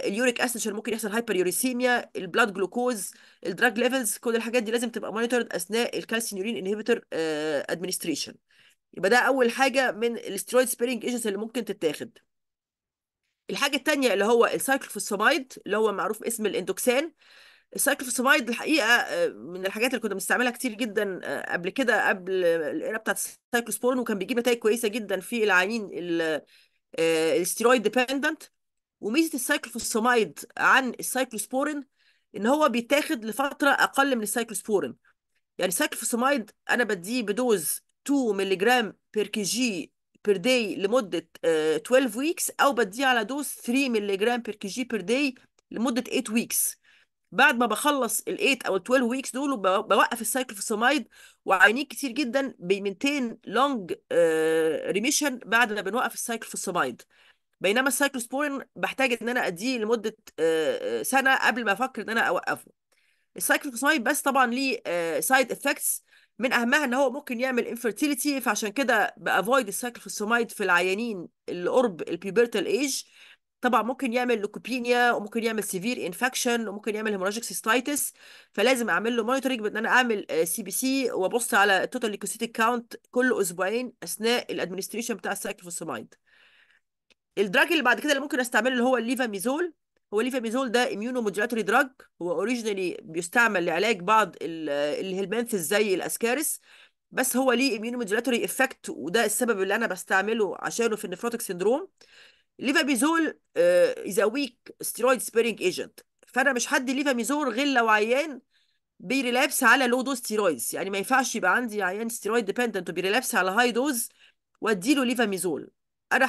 اليوريك اسيد عشان ممكن يحصل هايبر يوريسيميا البلاد جلوكوز الدراج ليفلز كل الحاجات دي لازم تبقى مونيتورد اثناء الكالسينيورين انهبيتور ادمنستريشن يبقى ده اول حاجه من الاسترويد سبيرنج ايجنتس اللي ممكن تتاخد الحاجه الثانيه اللي هو السايكلوفوسفامايد اللي هو معروف باسم الاندوكسان السايكلوفوسفامايد الحقيقه آه، من الحاجات اللي كنا بنستعملها كتير جدا آه، قبل كده قبل القراءه بتاعت السايكلوسبورين وكان بيجيب نتائج كويسه جدا في العيانين آه، الستيرويد ديبندنت وميزه السايكلوفوسفامايد عن السايكلوسبورين ان هو بيتاخد لفتره اقل من السايكلوسبورين يعني السايكلوفوسفامايد انا بديه بدوز 2 ملغ بير كي جي بير داي لمده 12 آه، ويكس او بديه على دوز 3 مللي جرام بير كي جي بير داي لمده 8 ويكس بعد ما بخلص ال 8 او ال 12 ويكس دول بوقف السايكلوفوسامايد وعينيك كتير جدا بيمنتين لونج ريميشن بعد ما بنوقف السايكلوفوسامايد بينما السايكلوسبورين بحتاج ان انا اديه لمده آه، آه، سنه قبل ما افكر ان انا اوقفه السايكلوفوسامايد بس طبعا ليه سايد افكتس من اهمها ان هو ممكن يعمل انفيرتيليتي فعشان كده بافويد السايكل في العيانين اللي قرب البيبرتال ايج طبعا ممكن يعمل لوكوبينيا وممكن يعمل سيفير انفكشن وممكن يعمل هيموراجيك سيستايتس فلازم اعمل له مونيتورنج بان انا اعمل سي بي سي وابص على التوتال ليكوسيتيك كاونت كل اسبوعين اثناء الادمنستريشن بتاع السومايد الدراج اللي بعد كده اللي ممكن استعمله اللي هو الليفاميزول هو ليفاميزول ده اميونو موديلاتوري دراج هو اوريجينالي بيستعمل لعلاج بعض الهلمانثس زي الاسكارس بس هو ليه اميونو موديلاتوري افكت وده السبب اللي انا بستعمله عشانه في النفروتك سندروم ليفاميزول از ا ويك ستيرويد سبيرنج ايجنت فانا مش هدي ليفاميزول غير لو عيان بيريلابس على لو دوز ستيرويدز يعني ما ينفعش يبقى عندي عيان ستيرويد ديبندنت وبيريلابس على هاي دوز واديله ليفاميزول انا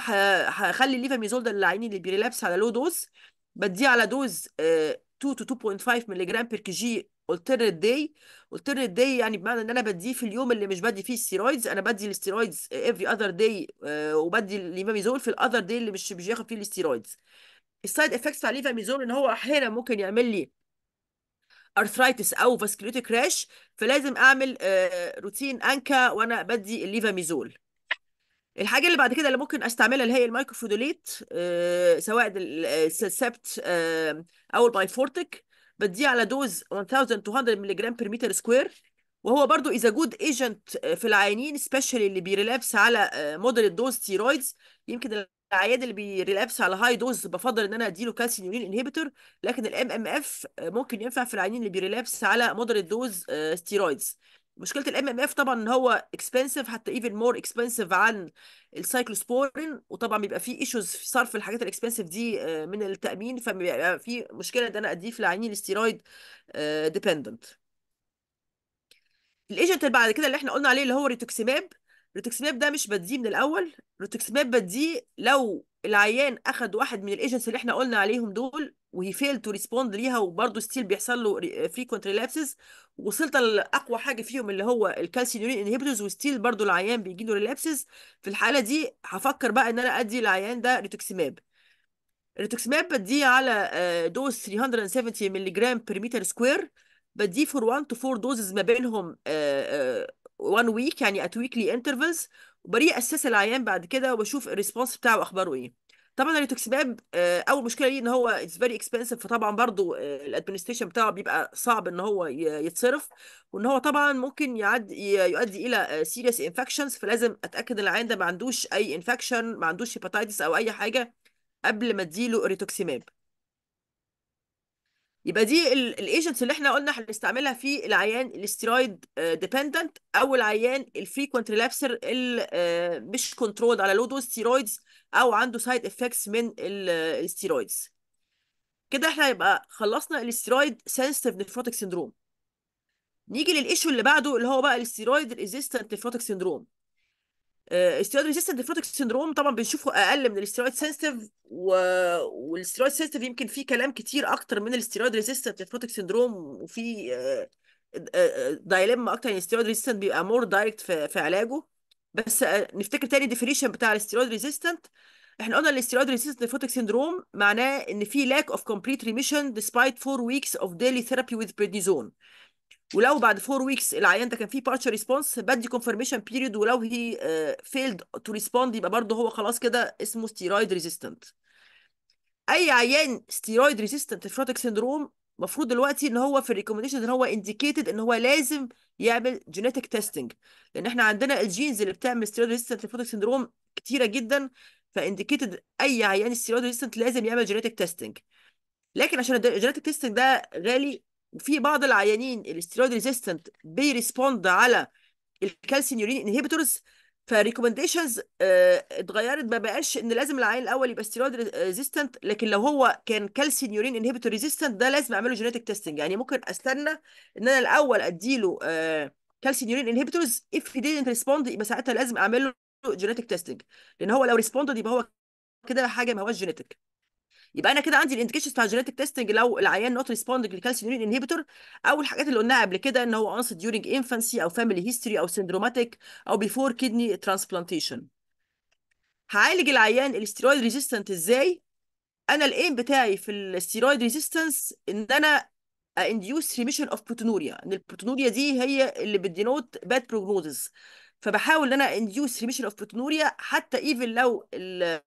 هخلي الليفاميزول ده للعيانين اللي بيريلابس على لو دوز بديه على دوز 2 تو 2.5 مللي جرام بير كي جي alternate day alternate day يعني بمعنى ان انا بديه في اليوم اللي مش بدي فيه الستيرويدز انا بدي الستيرويدز every other day آه، وبدي الليفاميزول في الاذر day اللي مش بياخد فيه الستيرويدز السايد افكتس بتاع الليفاميزول ان هو احيانا ممكن يعمل لي ارثرايتس او فاسكوليتيك كراش فلازم اعمل روتين آه، انكا وانا بدي الليفاميزول الحاجة اللي بعد كده اللي ممكن استعملها اللي هي المايكروفودوليت آه، سواء السبت آه، آه، او البايفورتك بديه على دوز 1200 مللي جرام بير متر سكوير وهو برضو اذا جود ايجنت في العيانين سبيشالي اللي بيريلابس على مودريت دوز ستيرويدز يمكن العياد اللي بيريلابس على هاي دوز بفضل ان انا اديله كالسيوم انهبيتور لكن الام ام اف ممكن ينفع في العيانين اللي بيريلابس على مودريت دوز ستيرويدز مشكله الام ام اف طبعا ان هو اكسبنسيف حتى ايفن مور اكسبنسيف عن السايكلوسبورين وطبعا بيبقى في ايشوز في صرف الحاجات الاكسبنسيف دي آه، من التامين فبيبقى في مشكله ان انا اديه في العينين الاستيرويد ديبندنت آه، الايجنت اللي بعد كده اللي احنا قلنا عليه اللي هو ريتوكسيماب ريتوكسيماب ده مش بديه من الاول ريتوكسيماب بديه لو العيان اخد واحد من الايجنتس اللي احنا قلنا عليهم دول وهي فيل تو ريسبوند ليها وبرضه ستيل بيحصل له فريكونت ريلابسز آه، وصلت لاقوى حاجه فيهم اللي هو الكالسينورين انهبيتورز وستيل برضه العيان بيجي له ريلابسز في الحاله دي هفكر بقى ان انا ادي العيان ده ريتوكسيماب ريتوكسيماب بديه على دوز 370 مللي جرام بير متر سكوير بديه فور 1 تو 4 دوزز ما بينهم 1 آه، ويك آه، يعني ات ويكلي انترفلز وبري اسس العيان بعد كده وبشوف الريسبونس بتاعه واخباره ايه طبعا الريتوكسيباب آه، اول مشكله ليه ان هو اتس فيري اكسبنسيف فطبعا برضو آه، الادمنستريشن بتاعه بيبقى صعب ان هو يتصرف وان هو طبعا ممكن يعد يؤدي الى سيريس آه، انفكشنز فلازم اتاكد ان العيان ده ما عندوش اي انفكشن ما عندوش هيباتيتس او اي حاجه قبل ما اديله ريتوكسيماب يبقى دي الايجنتس اللي احنا قلنا هنستعملها في العيان الاسترويد ديبندنت او العيان الفريكونت ريلابسر اللي مش كنترول على لو دوز ستيرويدز او عنده سايد افكتس من الستيرويدز كده احنا يبقى خلصنا الستيرويد سنسيتيف نيفروتيك سيندروم نيجي للايشو اللي بعده اللي هو بقى الستيرويد ريزيستنت نيفروتيك سيندروم الستيرويد ريزيستنت نيفروتيك سيندروم طبعا بنشوفه اقل من الستيرويد سنسيتيف و... والاستيرويد سنسيتيف يمكن فيه كلام كتير اكتر من الستيرويد ريزيستنت نيفروتيك سيندروم وفي دايليما آه، آه، آه، اكتر يعني الستيرويد ريزيستنت بيبقى مور دايركت في... في علاجه بس آه، نفتكر تاني ديفينيشن بتاع الاستيرويد ريزيستنت احنا قلنا الاستيرويد ريزيستنت نيفروتيك سيندروم معناه ان في لاك اوف كومبليت ريميشن ديسبايت 4 ويكس اوف ديلي ثيرابي وذ بريدنيزون ولو بعد 4 ويكس العيان ده كان فيه بارشال ريسبونس بدي كونفرميشن بيريد ولو هي فيلد تو ريسبوند يبقى برضه هو خلاص كده اسمه ستيرويد ريزيستنت اي عيان ستيرويد ريزيستنت نيفروتيك سيندروم المفروض دلوقتي ان هو في الريكومنديشن ان هو انديكيتد ان هو لازم يعمل جينيتك تيستنج لان احنا عندنا الجينز اللي بتعمل ستيرويد ريزيستنت ليفوتك سندروم كتيره جدا فانديكيتد اي عيان ستيرويد ريزيستنت لازم يعمل جينيتك تيستنج لكن عشان الجينيتك تيستنج ده غالي وفي بعض العيانين الستيرويد ريزيستنت بيريسبوند على الكالسيوم يورين انهبيتورز فريكومنديشنز آه، اتغيرت ما بقاش ان لازم العين الاول يبقى ستيرويد ريزيستنت آه، لكن لو هو كان كالسيوم يورين انهبيتور ريزيستنت ده لازم اعمله جينيتك تيستنج يعني ممكن استنى ان انا الاول اديله كالسيوم يورين انهبيتورز اف هي ديدنت ريسبوند يبقى ساعتها لازم اعمل له جينيتك تيستنج لان هو لو ريسبوند يبقى هو كده حاجه ما هواش جينيتك يبقى انا كده عندي الانديكيشنز بتاع جينيتك تيستنج لو العيان نوت ريسبوندنج للكالسيوم انهبيتور او الحاجات اللي قلناها قبل كده ان هو انس ديورنج انفانسي او فاميلي هيستوري او سندروماتيك او بيفور كيدني ترانسبلانتيشن هعالج العيان الستيرويد ريزيستنت ازاي انا الايم بتاعي في الستيرويد ريزيستنس ان انا انديوس ريميشن اوف بروتونوريا ان البروتونوريا دي هي اللي بتدينوت باد بروجنوزز فبحاول ان انا انديوس ريميشن اوف بروتينوريا حتى ايفن لو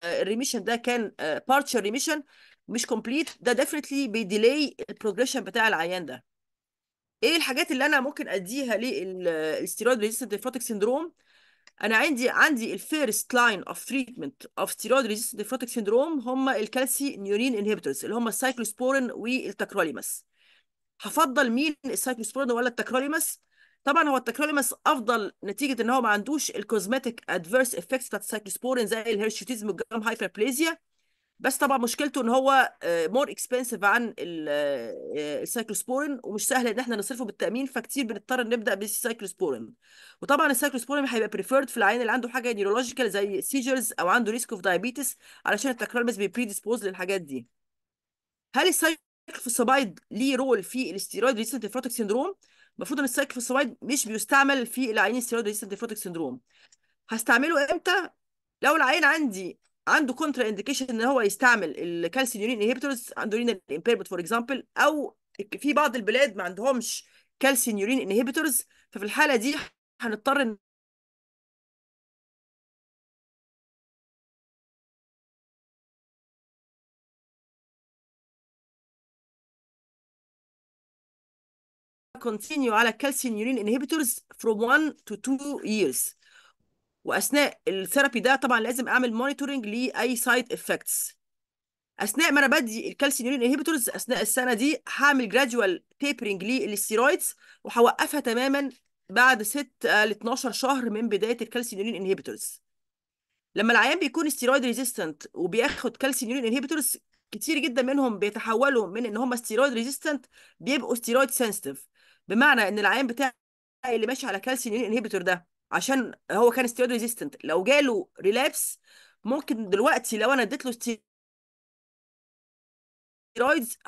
الريميشن ده كان بارتشال آه، ريميشن مش كومبليت ده ديفنتلي بيديلي البروجريشن بتاع العيان ده ايه الحاجات اللي انا ممكن اديها للستيرويد ريزيستنت نيفروتيك سيندروم انا عندي عندي الفيرست لاين اوف تريتمنت اوف ستيرويد ريزيستنت نيفروتيك سيندروم هم الكالسي نيورين انهبيتورز اللي هم السايكلوسبورين والتاكروليماس هفضل مين السايكلوسبورين ولا التاكروليماس طبعا هو التكريمس افضل نتيجه ان هو ما عندوش الكوزماتيك ادفيرس افكتس بتاعت السايكلوسبورين زي الهيرشيتيزم والجرام هايبربليزيا بس طبعا مشكلته ان هو مور آه، اكسبنسيف عن آه، السايكلوسبورين ومش سهل ان احنا نصرفه بالتامين فكتير بنضطر نبدا بالسايكلوسبورين وطبعا السايكلوسبورين هيبقى بريفيرد في العيان اللي عنده حاجه نيورولوجيكال زي سيجرز او عنده ريسك اوف دايابيتس علشان التكريمس بيبريديسبوز للحاجات دي هل السايكلوسبورين ليه رول في الاستيرويد ريسنت نيفروتيك سيندروم المفروض ان السايكلوفوسفامايد مش بيستعمل في العيان الستيرويد ريزيستنت نيفروتيك سندروم هستعمله امتى لو العين عندي عنده كونترا انديكيشن ان هو يستعمل الكالسيوم انهبيتورز عنده رينال امبيرمنت فور اكزامبل او في بعض البلاد ما عندهمش كالسيوم انهبيتورز ففي الحاله دي هنضطر ان continue على calcineurin انهبيتورز فروم 1 تو 2 ييرز واثناء الثيرابي ده طبعا لازم اعمل مونيتورنج لاي سايد افكتس اثناء ما انا بدي الكالسينيورين انهبيتورز اثناء السنه دي هعمل جراجوال تيبرنج للستيرويدز وهوقفها تماما بعد 6 ل 12 شهر من بدايه الكالسينيورين انهبيتورز لما العيان بيكون ستيرويد ريزيستنت وبياخد كالسينيورين انهبيتورز كتير جدا منهم بيتحولوا من ان هم ستيرويد ريزيستنت بيبقوا ستيرويد سنسيتيف بمعنى ان العيان بتاعي اللي ماشي على كالسيوم انهبيتور ده عشان هو كان ستيرويد ريزيستنت لو جاله ريلابس ممكن دلوقتي لو انا اديت له ستيرويدز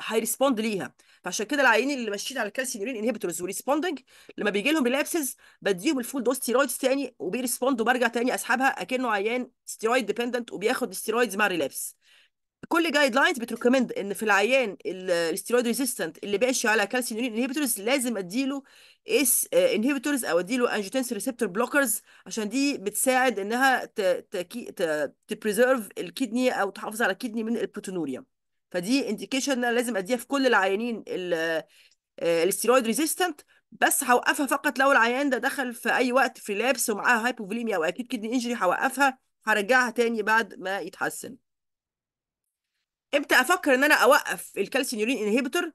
هيرسبوند ليها فعشان كده العيانين اللي ماشيين على كالسيوم يورين انهبيتورز وريسبوندنج لما بيجي لهم ريلابسز بديهم الفول دوز ستيرويدز تاني وبيرسبوند وبرجع تاني اسحبها اكنه عيان ستيرويد ديبندنت وبياخد ستيرويدز مع ريلابس كل جايد لاينز بتريكومند ان في العيان الاستيرويد ريزيستنت اللي ماشي على كالسيوم انهبيتورز لازم اديله اس انهبيتورز او اديله انجوتنس ريسبتور بلوكرز عشان دي بتساعد انها تبريزيرف الكدني او تحافظ على الكدني من البروتونوريا فدي انديكيشن انا لازم اديها في كل العيانين الاستيرويد آه، ريزيستنت بس هوقفها فقط لو العيان ده دخل في اي وقت في لابس ومعاه هايبوفوليميا او اكيد كدني انجري هوقفها هرجعها تاني بعد ما يتحسن امتى افكر ان انا اوقف الكالسينيورين انهبيتور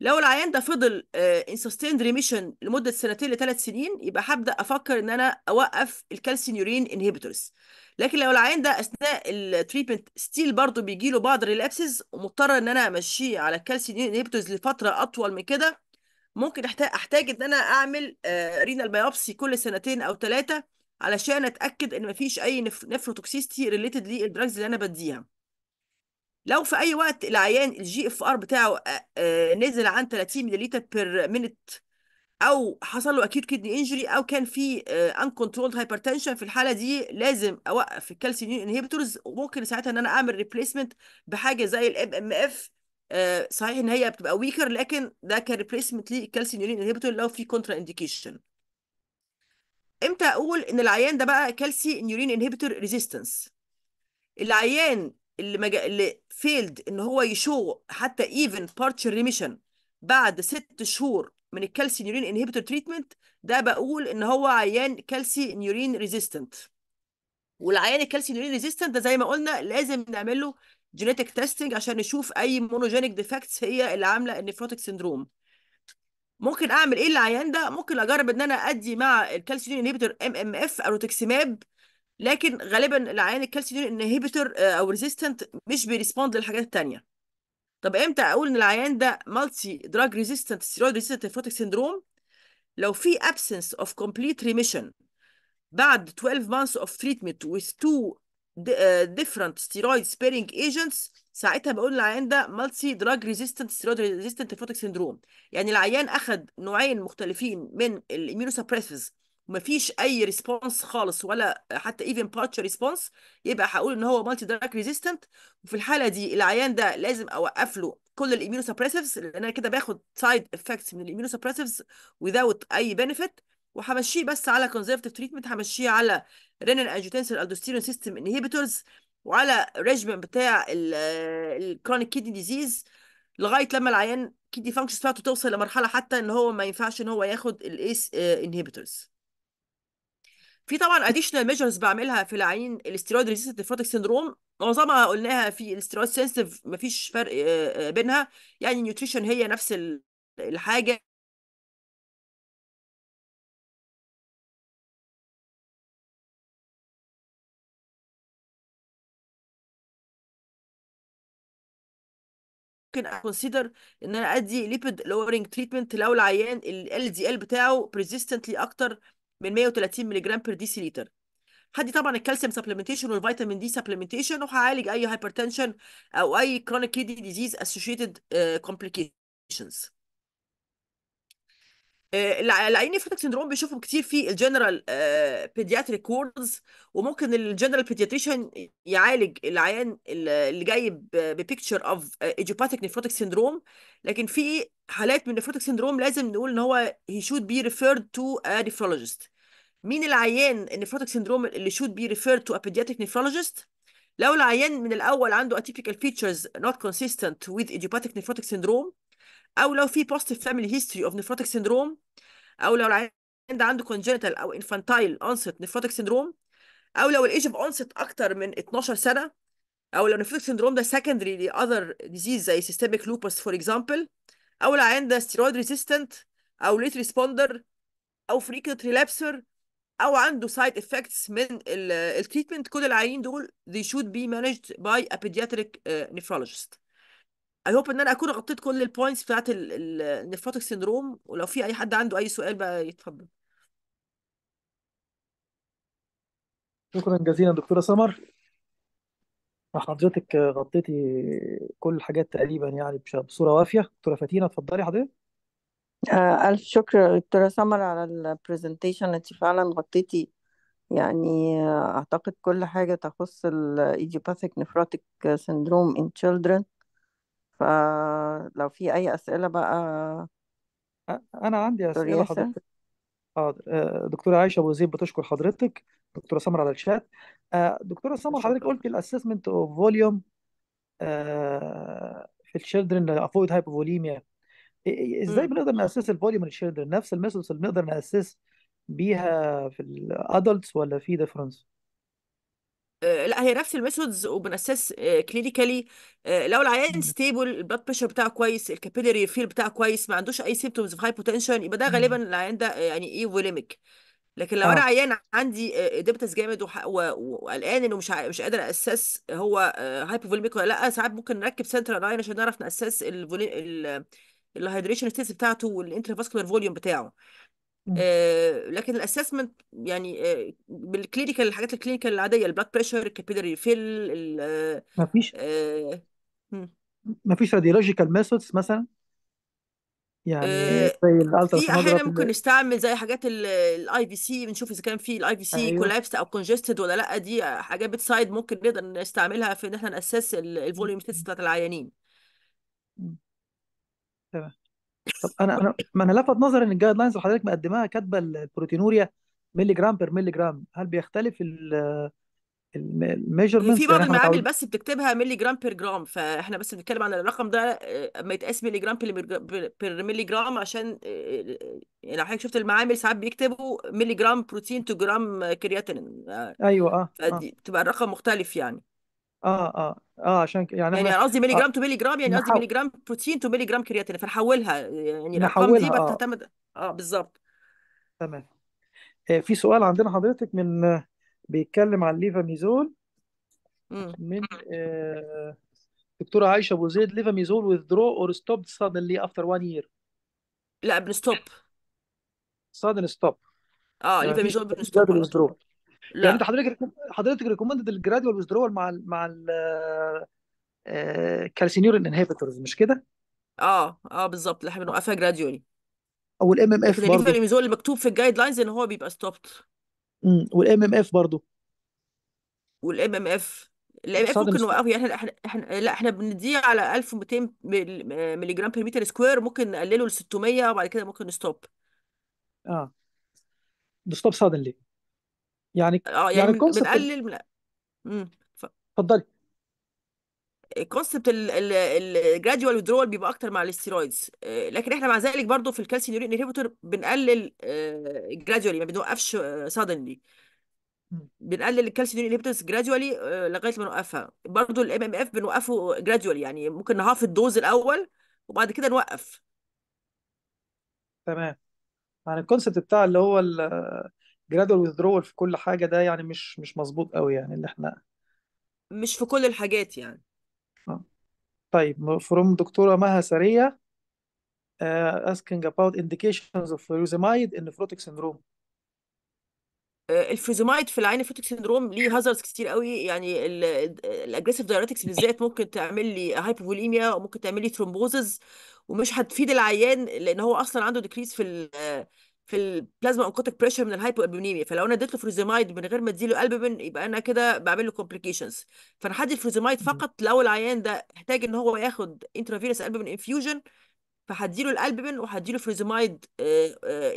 لو العيان ده فضل ان سستيند ريميشن لمده سنتين لثلاث سنين يبقى هبدا افكر ان انا اوقف الكالسينيورين انهبيتورز لكن لو العيان ده اثناء التريتمنت ستيل برضه بيجي له بعض الريلابسز ومضطره ان انا امشيه على الكالسينيورين انهبيتورز لفتره اطول من كده ممكن احتاج احتاج ان انا اعمل رينال آه، بايوبسي كل سنتين او ثلاثه علشان اتاكد ان مفيش اي نفروتوكسيستي ريليتد للدراجز اللي انا بديها لو في اي وقت العيان الجي اف ار بتاعه نزل عن 30 مللتر بير مينت او حصل له اكيوت كدني انجري او كان في ان كنترولد هايبرتنشن في الحاله دي لازم اوقف الكالسيوم انهبيتورز وممكن ساعتها ان انا اعمل ريبليسمنت بحاجه زي الام ام اف صحيح ان هي بتبقى ويكر لكن ده كان ريبليسمنت للكالسيوم انهبيتور لو في كونترا انديكيشن امتى اقول ان العيان ده بقى كالسي نيورين انهبيتور ريزيستنس العيان اللي, مج... اللي فيلد ان هو يشو حتى ايفن بارتشر ريميشن بعد ست شهور من الكالسي نيورين انهبيتور تريتمنت ده بقول ان هو عيان كالسي نيورين ريزيستنت والعيان الكالسي نيورين ريزيستنت ده زي ما قلنا لازم نعمل له جينيتك تيستنج عشان نشوف اي مونوجينيك ديفكتس هي اللي عامله النيفروتيك سندروم ممكن اعمل ايه للعيان ده ممكن اجرب ان انا ادي مع الكالسيوم انهبيتور ام ام اف اروتكسيماب لكن غالبا العيان الكالسيوم انهبيتور او ريزيستنت مش بيريسبوند للحاجات التانية طب امتى اقول ان العيان ده مالتي دراج ريزيستنت ستيرويد ريزيستنت نيفروتيك سيندروم لو في absence of complete remission بعد 12 months of treatment with two آه، different steroid sparing agents ساعتها بقول العيان ده مالتي دراج ريزيستنت ستيرويد ريزيستنت نيفروتيك سيندروم يعني العيان اخذ نوعين مختلفين من الاميونو سبريسز وما فيش اي ريسبونس خالص ولا حتى ايفن باتش ريسبونس يبقى هقول ان هو مالتي دراج ريزيستنت وفي الحاله دي العيان ده لازم اوقف له كل الايميونو سبريسيفز لان انا كده باخد سايد افكتس من الايميونو سبريسيفز وذاوت اي بنفيت وهمشيه بس على كونزرفتيف تريتمنت همشيه على رينين انجيوتنسين الدوستيرون سيستم انهبيتورز وعلى ريجمن بتاع الكرونيك كيدني ديزيز لغايه لما العيان كيدني فانكشنز بتاعته توصل لمرحله حتى ان هو ما ينفعش ان هو ياخد الايس انهبيتورز في طبعا اديشنال ميجرز بعملها في العين الاسترويد ريزيستنت نيفروتيك سيندروم معظمها قلناها في الاستيرويد سنسيف مفيش فرق آه، آه، بينها يعني النيوتريشن هي نفس الحاجه ممكن اكونسيدر ان انا ادي ليبيد لورنج تريتمنت لو العيان ال دي ال بتاعه بريزيستنتلي اكتر من 130 ملغ جرام بير ديسي لتر هدي طبعا الكالسيوم سبلمنتيشن والفيتامين دي سبلمنتيشن وهعالج اي هايبرتنشن او اي كرونيك كيدني ديزيز اسوشيتد كومبليكيشنز العيانين فاتك سندروم بيشوفهم كتير في الجنرال بيدياتريك ووردز وممكن الجنرال بيدياتريشن يعالج العيان اللي جاي ببيكتشر اوف ايديوباثيك نيفروتك سندروم لكن في حالات من نيفروتك سندروم لازم نقول ان هو هي شود بي ريفيرد تو ا نيفرولوجيست مين العيان النيفروتك سندروم اللي شود بي ريفيرد تو ا بيدياتريك نيفرولوجيست لو العيان من الاول عنده اتيبيكال فيتشرز نوت كونسيستنت with ايديوباثيك نيفروتك syndrome او لو في positive family history of nephrotic syndrome او لو العيان ده عنده congenital او infantile onset nephrotic syndrome او لو الايج اوف onset اكتر من 12 سنه او لو nephrotic syndrome ده secondary ل other disease زي systemic lupus for example او العيان ده steroid resistant او late responder او frequent relapser او عنده side effects من التريتمنت كل العيانين دول they should be managed by a pediatric uh, nephrologist اي هوب ان انا اكون غطيت كل البوينتس بتاعت النيفروتيك سيندروم ولو في اي حد عنده اي سؤال بقى يتفضل شكرا جزيلا دكتورة سمر حضرتك غطيتي كل الحاجات تقريبا يعني بصورة وافية دكتورة فاتينه اتفضلي حضرتك آه، ألف شكر دكتورة سمر على البرزنتيشن انت فعلا غطيتي يعني آه، أعتقد كل حاجة تخص الإيديوباثيك نفراتيك سندروم in children فلو في أي أسئلة بقى أنا عندي دكتور أسئلة ياسر حضرتك حاضر آه، دكتورة عايشة أبو زيد بتشكر حضرتك دكتورة سمر على الشات آه، دكتورة سمر حضرتك شكرا قلت الأسسمنت أوف فوليوم في الشيلدرن افويد هايبوفوليميا ازاي مم. بنقدر ناسس الفوليوم للشيلدرن نفس الميثودز اللي بنقدر ناسس بيها في الادلتس ولا في ديفرنس آه، لا هي نفس الميثودز وبنأسس كلينيكالي آه، آه، لو العيان ستيبل البلاد بريشر بتاعه كويس الكابيلري فيل بتاعه كويس ما عندوش اي سيمتومز هاي بوتنشن يبقى ده غالبا العيان ده يعني ايه فوليميك لكن لو انا اه عيان عندي ديبتس جامد وقلقان انه مش مش قادر اسس هو هايبوفوليميك ولا لا ساعات ممكن نركب سنترال لاين عشان نعرف ناسس الفولي... ال- الهيدريشن ستيتس بتاعته والانترافاسكولار فوليوم بتاعه آه، لكن الاسسمنت يعني آه، بالكلينيكال الحاجات الكلينيكال العاديه البلاد بريشر الكابيلاري فيل ما فيش راديولوجيكال آه، ميثودز مثلا يعني زي الالترا في احيانا ممكن نستعمل زي حاجات الاي في سي بنشوف اذا كان في الاي في سي كولابس او كونجستد ولا لا دي حاجات بيت سايد ممكن نقدر نستعملها في ان احنا ناسس الفوليوم ستاتس بتاعت العيانين تمام طب انا انا ما انا لفت نظري ان الجايد لاينز اللي حضرتك مقدماها كاتبه البروتينوريا ملي جرام بير ملي جرام هل بيختلف الميجرمنت في بعض يعني المعامل بس بتكتبها ملي جرام بير جرام فاحنا بس بنتكلم عن الرقم ده اما آه، يتقاس ملي جرام بير ملي جرام عشان آه، آه، لو حضرتك شفت المعامل ساعات بيكتبوا ملي جرام بروتين تو جرام كرياتين ايوه اه فدي بتبقى الرقم مختلف يعني اه اه اه عشان يعني يعني احنا انا قصدي ملي آه، جرام تو ملي جرام يعني قصدي ملي جرام بروتين تو ملي جرام كرياتين فنحولها يعني الارقام دي نحولها اه بتعتمد اه بالظبط تمام آه في سؤال عندنا حضرتك من بيتكلم عن ليفاميزول امم من آه دكتورة عايشة أبو زيد ليفاميزول withdraw or stop suddenly after one year لا بنستوب sudden stop اه يعني مفيش ليفاميزول بنستوب بنستوب خلاص withdraw يعني لا. يعني انت حضرتك حضرتك ريكومندد الجرادوال ويزدرول مع الـ مع ال كالسينيور انهبيتورز مش كده؟ اه اه بالظبط اللي احنا بنوقفها جراديولي او الام ام اف برضه اللي مكتوب في الجايد لاينز ان هو بيبقى ستوبت امم والام ام اف برضه والام ام اف الام ام اف ممكن نوقفه يعني احنا احنا لا احنا بنديه على 1200 مللي جرام بير متر سكوير ممكن نقلله ل 600 وبعد كده ممكن نستوب اه ستوب سادنلي يعني اه يعني يعني من- الكونسبت بنقلل من امم اتفضلي كونسبت الجراديوال ويدرول بيبقى اكتر مع الاستيرويدز آه، لكن احنا مع ذلك برضو في الكالسيوم انهبيتور بنقلل جراديولي آه، ما بنوقفش سادنلي آه، بنقلل الكالسيوم انهيبيتورز جرادوالي لغايه ما نوقفها برضو الام ام اف بنوقفه جرادوالي يعني ممكن نهاف الدوز الاول وبعد كده نوقف تمام يعني الكونسبت بتاع اللي هو جرادوال ويذرول في كل حاجه ده يعني مش مش مظبوط قوي يعني اللي احنا مش في كل الحاجات يعني آه. طيب فروم دكتوره مها ساريه آه، اسكينج asking about indications of furosemide in nephrotic syndrome آه، في العين فوتك سندروم ليه هازرز كتير قوي يعني الاجريسيف دايريتكس بالذات ممكن تعمل لي هايبوفوليميا وممكن تعمل لي ترومبوزز ومش هتفيد العيان لان هو اصلا عنده ديكريس في في البلازما اونكوتيك بريشر من الهايبو البنيميا فلو انا اديت له فروزيمايد من غير ما ادي له البومين يبقى انا كده بعمل له كومبليكيشنز فانا هدي الفروزيمايد فقط لو العيان ده احتاج ان هو ياخد انترافيروس البومين انفيوجن فهدي فهديله الالبومين له فروزيمايد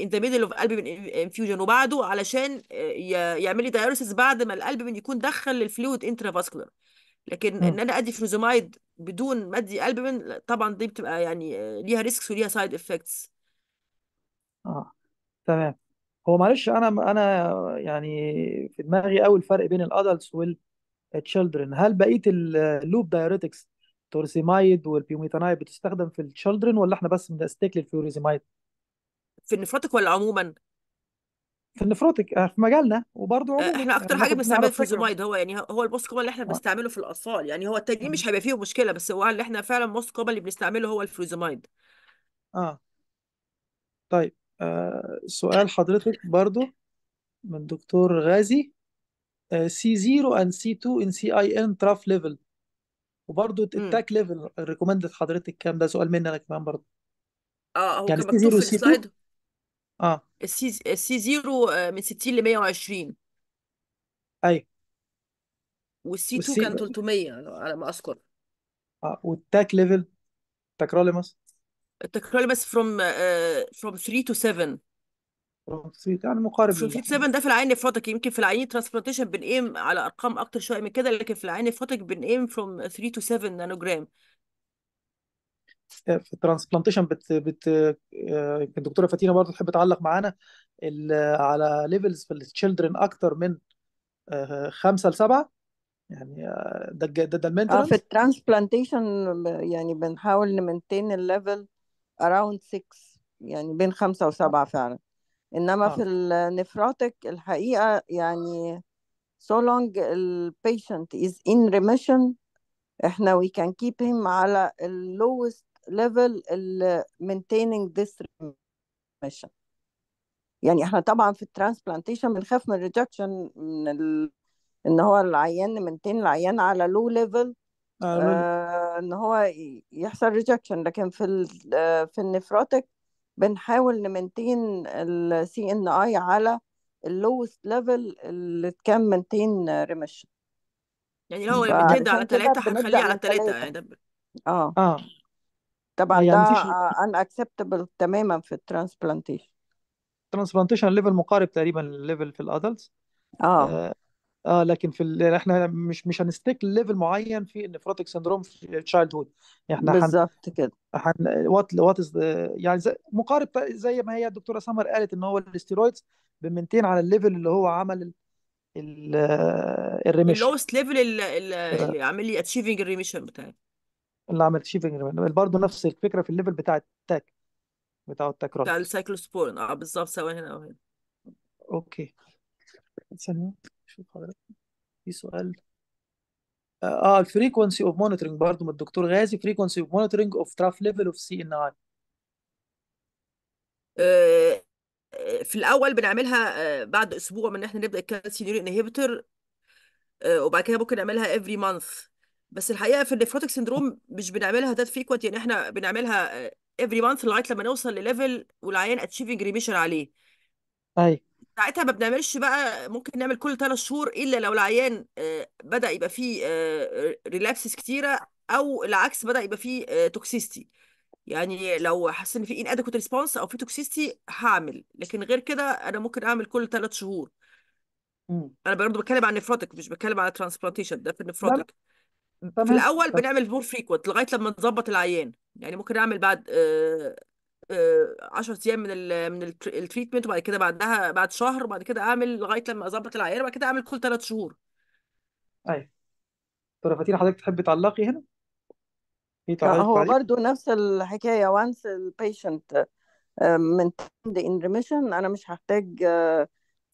ان ذا ميدل اوف البومين انفيوجن وبعده علشان آه، يعمل لي دايوريسيس بعد ما الالبومين يكون دخل الفلويد انترافاسكولار لكن ان انا ادي فروزيمايد بدون ما ادي البومين طبعا دي بتبقى يعني آه، ليها ريسكس وليها سايد افكتس اه تمام هو معلش انا انا يعني في دماغي قوي الفرق بين الادلتس والتشيلدرن هل بقيه اللوب دايوريتكس توريزيمايد والبيوميتانايد بتستخدم في التشيلدرن ولا احنا بس بنستيك للفيوريزيمايد في النفروتك ولا عموما في النفروتك آه، في مجالنا وبرضه آه، عموما احنا يعني اكتر حاجه بنستعملها بنستعمله في فكره الفلوزمايد هو يعني هو الموست كوبا اللي احنا آه. بنستعمله في الاطفال يعني هو التجميل مش هيبقى فيه مشكله بس هو اللي احنا فعلا موسك كوبا اللي بنستعمله هو الفلوزمايد اه طيب آه سؤال حضرتك برضو من دكتور غازي سي 0 اند سي 2 ان سي اي ان تراف ليفل وبرضه التاك ليفل ريكومندد حضرتك كام ده سؤال مني انا كمان برضه اه هو يعني كان مكتوب 0 في وسي 2 السلايد اه السي آه، زيرو آه، آه، من 60 ل 120 ايوه والسي 2 والسي كان 300 على ما اذكر اه والتاك ليفل تاك مصر التكرار بس from آه، from 3 to 7 يعني مقارب from 3 7 ده في العين الفوتك يمكن في العين ترانسبلانتيشن بنقيم على ارقام اكتر شويه من كده لكن في العين نفرتك بنقيم from 3 to 7 نانوجرام آه، في الترانسبلانتيشن بت بت آه، الدكتوره فاتينا برضه تحب تعلق معانا على ليفلز في التشيلدرن اكتر من خمسه لسبعه يعني ده ده ده المينتنس في الترانسبلانتيشن يعني بنحاول نمنتين الليفل اراوند 6 يعني بين خمسة وسبعة فعلا انما آه. في النفراتك الحقيقة يعني so long the patient is in remission احنا we can keep him على ال lowest level ال maintaining this remission يعني احنا طبعا في الترانسبلانتيشن بنخاف من الريجكشن من ال... ان هو العيان نمنتين العيان على low level آه. آه ان هو يحصل ريجكشن لكن في في النفراتك بنحاول نمنتين السي ان اي على اللوست ليفل اللي كان منتين ريمشن يعني لو بتهدى على ثلاثة هنخليه على ثلاثة يعني اه اه طبعا يعني ده ان اكسبتبل تماما في الترانسبلانتيشن الترانسبلانتيشن ليفل مقارب تقريبا لليفل في الادلتس اه, آه، اه لكن في ال... احنا مش مش هنستيك ليفل معين في النفروتيك سندروم في تشايلد يعني هود احنا هن... بالظبط كده هن... وات وات از يعني زي... مقارب زي ما هي الدكتوره سمر قالت ان هو الاستيرويدز بمنتين على الليفل اللي هو عمل ال... الريميشن اللوست ليفل اللي عامل لي اتشيفنج الريميشن بتاعي اللي عمل اتشيفنج برضه نفس الفكره في الليفل بتاع التاك بتاع التاك ران بتاع السايكلوسبورين اه بالظبط سواء هنا او هنا اوكي ثانيه شوف حضرتك في سؤال اه الفريكونسي اوف مونيتورنج برضه من الدكتور غازي فريكونسي اوف مونيتورنج اوف تراف ليفل اوف سي ان اي في الاول بنعملها آه، بعد اسبوع من ان احنا نبدا الكالسيوم انهبيتور وبعد كده ممكن نعملها every month بس الحقيقه في النفروتك سندروم مش بنعملها ذات frequent يعني احنا بنعملها آه، every month لغايه لما نوصل لليفل والعيان achieving remission عليه اي أيوة. ساعتها ما بنعملش بقى ممكن نعمل كل ثلاث شهور الا لو العيان آه، بدا يبقى فيه ريلابسز آه، كتيره او العكس بدا يبقى فيه توكسيستي آه، يعني لو حاسس ان في ان ادكوت ريسبونس او في توكسيستي هعمل لكن غير كده انا ممكن اعمل كل ثلاث شهور انا برضه بتكلم عن نفروتك مش بتكلم على ترانسبلانتيشن ده في النفروتك في الاول بنعمل مور فريكوينت لغايه لما نظبط العيان يعني ممكن اعمل بعد 10 آه، ايام من الـ من التريتمنت وبعد كده بعدها بعد شهر وبعد كده اعمل لغايه لما اظبط العيار وبعد كده اعمل كل ثلاث شهور ايوه ترى فاتين حضرتك تحبي تعلقي هنا في تعليق هو برضو نفس الحكايه وانس البيشنت آه، من ان ريميشن انا مش هحتاج آه،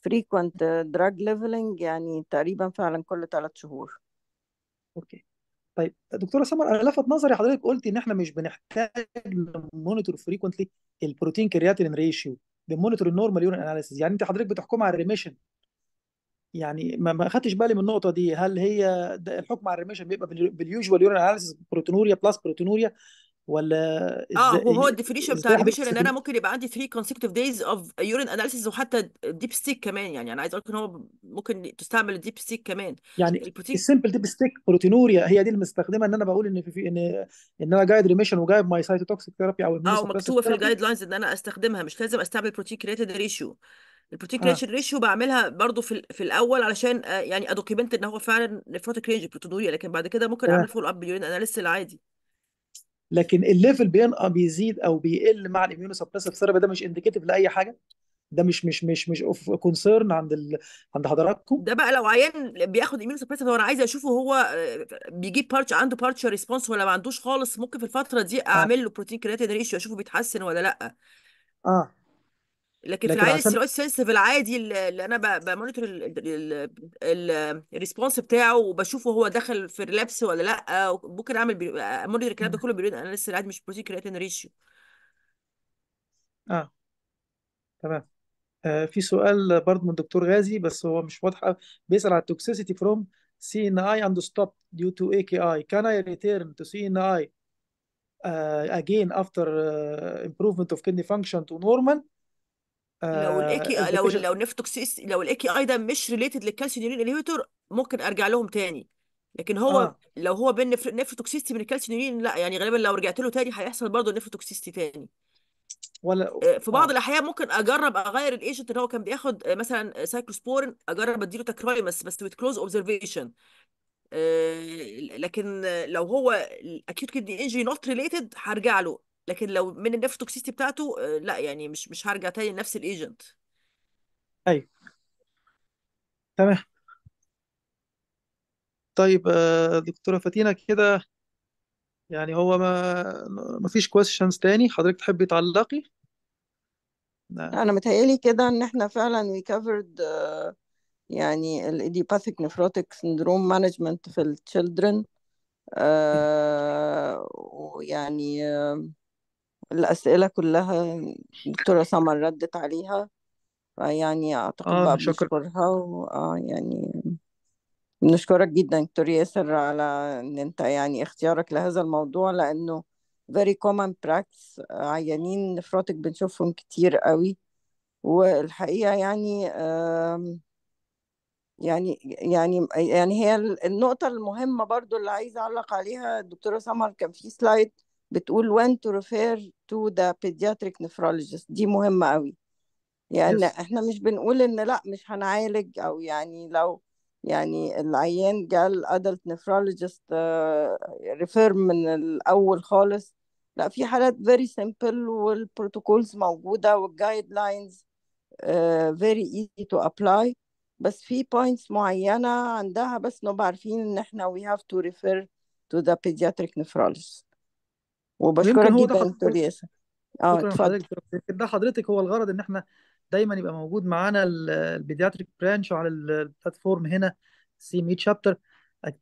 frequent drug leveling يعني تقريبا فعلا كل ثلاث شهور اوكي طيب دكتوره سمر انا لفت نظري حضرتك قلت ان احنا مش بنحتاج مونيتور فريكوينتلي البروتين كرياتين ريشيو بمونيتور النورمال يورين اناليسيز يعني انت حضرتك بتحكم على الريميشن يعني ما ما خدتش بالي من النقطه دي هل هي الحكم على الريميشن بيبقى باليوجوال يورين اناليسيز بروتينوريا بلس بروتينوريا ولا اه ازاي هو الديفينيشن بتاع ازاي البيشن ان انا ممكن يبقى عندي 3 كونسيكتيف دايز اوف يورين اناليسيز وحتى ديب ستيك كمان يعني انا عايز اقول لك ان هو ممكن تستعمل الديب ستيك كمان يعني البروتين السمبل ديب ستيك بروتينوريا هي دي المستخدمه ان انا بقول ان في, ان ان انا جايد ريميشن وجايب ماي سايتوتوكسيك ثيرابي او اه ومكتوبه في الجايد لاينز ان انا استخدمها مش لازم استعمل بروتين كريتد ريشيو البروتين اه ريشيو بعملها برضو في في الاول علشان آه، يعني ادوكيمنت ان هو فعلا نفروتيك رينج بروتينوريا لكن بعد كده ممكن اعمل فول اب يورين اناليسيس العادي لكن الليفل بينقى آه، بيزيد او بيقل مع الاميونو سبريسيف ثيرابي ده مش انديكيتيف لاي حاجه ده مش مش مش مش اوف كونسيرن عند ال... عند حضراتكم ده بقى لو عيان بياخد اميونو سبريسيف انا عايز اشوفه هو آه، بيجيب بارتش عنده بارتش ريسبونس ولا ما عندوش خالص ممكن في الفتره دي آه. اعمل له بروتين كرياتين ريشيو اشوفه بيتحسن ولا لا اه لكن في لكن العادي عشان الثيرو سنسيف العادي اللي انا بمونيتور الريسبونس بتاعه وبشوفه هو دخل في الريلابس ولا لا ممكن اعمل مونيتور الكلام ده كله بيريد لسه العادي مش بروتين كرياتين ريشيو اه تمام آه في سؤال برضه من الدكتور غازي بس هو مش واضح بيسأل على التوكسيسيتي فروم سي ان اي اند ستوب ديو تو اي كي اي كان اي ريتيرن تو سي ان اي اجين افتر امبروفمنت اوف كيدني فانكشن تو نورمال لو الاي آه، كي آه، لو البيشن... لو النفتوكسيس لو كي اي ده مش ريليتد للكالسيوم يورين انهبيتور ممكن ارجع لهم تاني لكن هو آه. لو هو بين نفروتوكسيستي من الكالسيوم يورين لا يعني غالبا لو رجعت له تاني هيحصل برضه نفروتوكسيستي تاني ولا آه، في بعض آه. الاحيان ممكن اجرب اغير الايجنت اللي هو كان بياخد مثلا سايكلوسبورين اجرب اديله تكرايمس بس ويت كلوز اوبزرفيشن لكن لو هو الاكيوت كدني انجري نوت ريليتد هرجع له لكن لو من النفس توكسيستي بتاعته آه، لا يعني مش مش هرجع تاني لنفس الايجنت ايوه تمام طيب آه، دكتورة فاتينة كده يعني هو ما ما فيش تاني حضرتك تحبي تعلقي؟ انا متهيألي كده ان احنا فعلا we covered آه، يعني الايديوباثيك نيفروتيك nephrotic syndrome management في التشيلدرن children ويعني الأسئلة كلها دكتورة سمر ردت عليها فيعني أعتقد آه بقى شكرا. بنشكرها و... آه يعني بنشكرك جدا دكتور ياسر على إن أنت يعني اختيارك لهذا الموضوع لأنه very common practice عيانين نفراتك بنشوفهم كتير قوي والحقيقة يعني يعني يعني يعني هي النقطة المهمة برضو اللي عايزة أعلق عليها الدكتورة سمر كان في سلايد بتقول when to refer to the pediatric nephrologist دي مهمة قوي يعني yes. احنا مش بنقول إن لأ مش هنعالج أو يعني لو يعني العيان جال adult nephrologist آه، refer من الأول خالص لا في حالات very simple والبروتوكولز موجودة والجايد آه، لاينز very easy to apply بس في points معينة عندها بس نبقى عارفين إن احنا we have to refer to the pediatric nephrologist وبشكرك يمكن هو ده جدا حضرتك دكتور ياسر اه شكرا اتفضل يمكن ده حضرتك هو الغرض ان احنا دايما يبقى موجود معانا البيدياتريك برانش على البلاتفورم هنا سي مي شابتر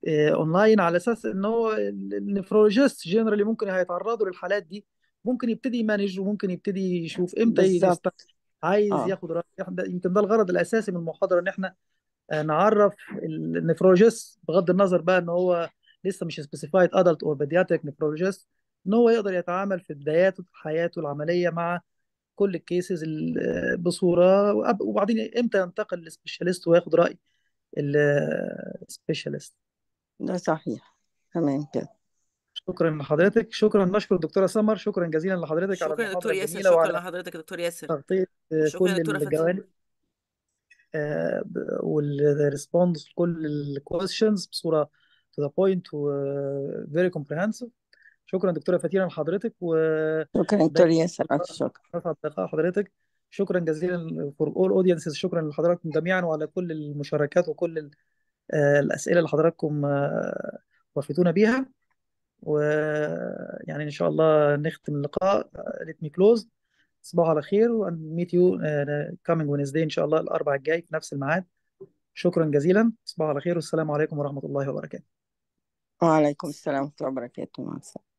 اونلاين على اساس ان هو النفرولوجيست جنرالي ممكن هيتعرضوا للحالات دي ممكن يبتدي يمانج وممكن يبتدي يشوف امتى يست- بالظبط عايز اه ياخد رأي يمكن ده الغرض الاساسي من المحاضره ان احنا آه، نعرف النفرولوجيست بغض النظر بقى ان هو لسه مش سبيسيفايد ادلت اور بيدياتريك نفرولوجيست ان هو يقدر يتعامل في بداياته في حياته العمليه مع كل الكيسز آه، بصوره وبعدين امتى ينتقل للسبيشاليست وياخد راي السبيشاليست آه، ده صحيح تمام كده شكرا لحضرتك شكرا نشكر الدكتوره سمر شكرا جزيلا لحضرتك شكرا على دكتور ياسر شكرا لحضرتك دكتور ياسر تغطيه آه، كل الجوانب والريسبونس لكل الكويشنز بصوره to the point و very comprehensive شكرا دكتوره فتيرة لحضرتك و شكرا دكتور ياسر الف شكر حضرتك شكرا جزيلا فور اول اودينسز شكرا لحضراتكم جميعا وعلى كل المشاركات وكل آه، الاسئله اللي حضراتكم آه، وافيتونا بيها ويعني ان شاء الله نختم اللقاء آه، let me close تصبحوا على خير وان ميت يو coming Wednesday ان شاء الله الاربعاء الجاي في نفس الميعاد شكرا جزيلا تصبحوا على خير والسلام عليكم ورحمه الله وبركاته وعليكم السلام ورحمه الله وبركاته مع السلامه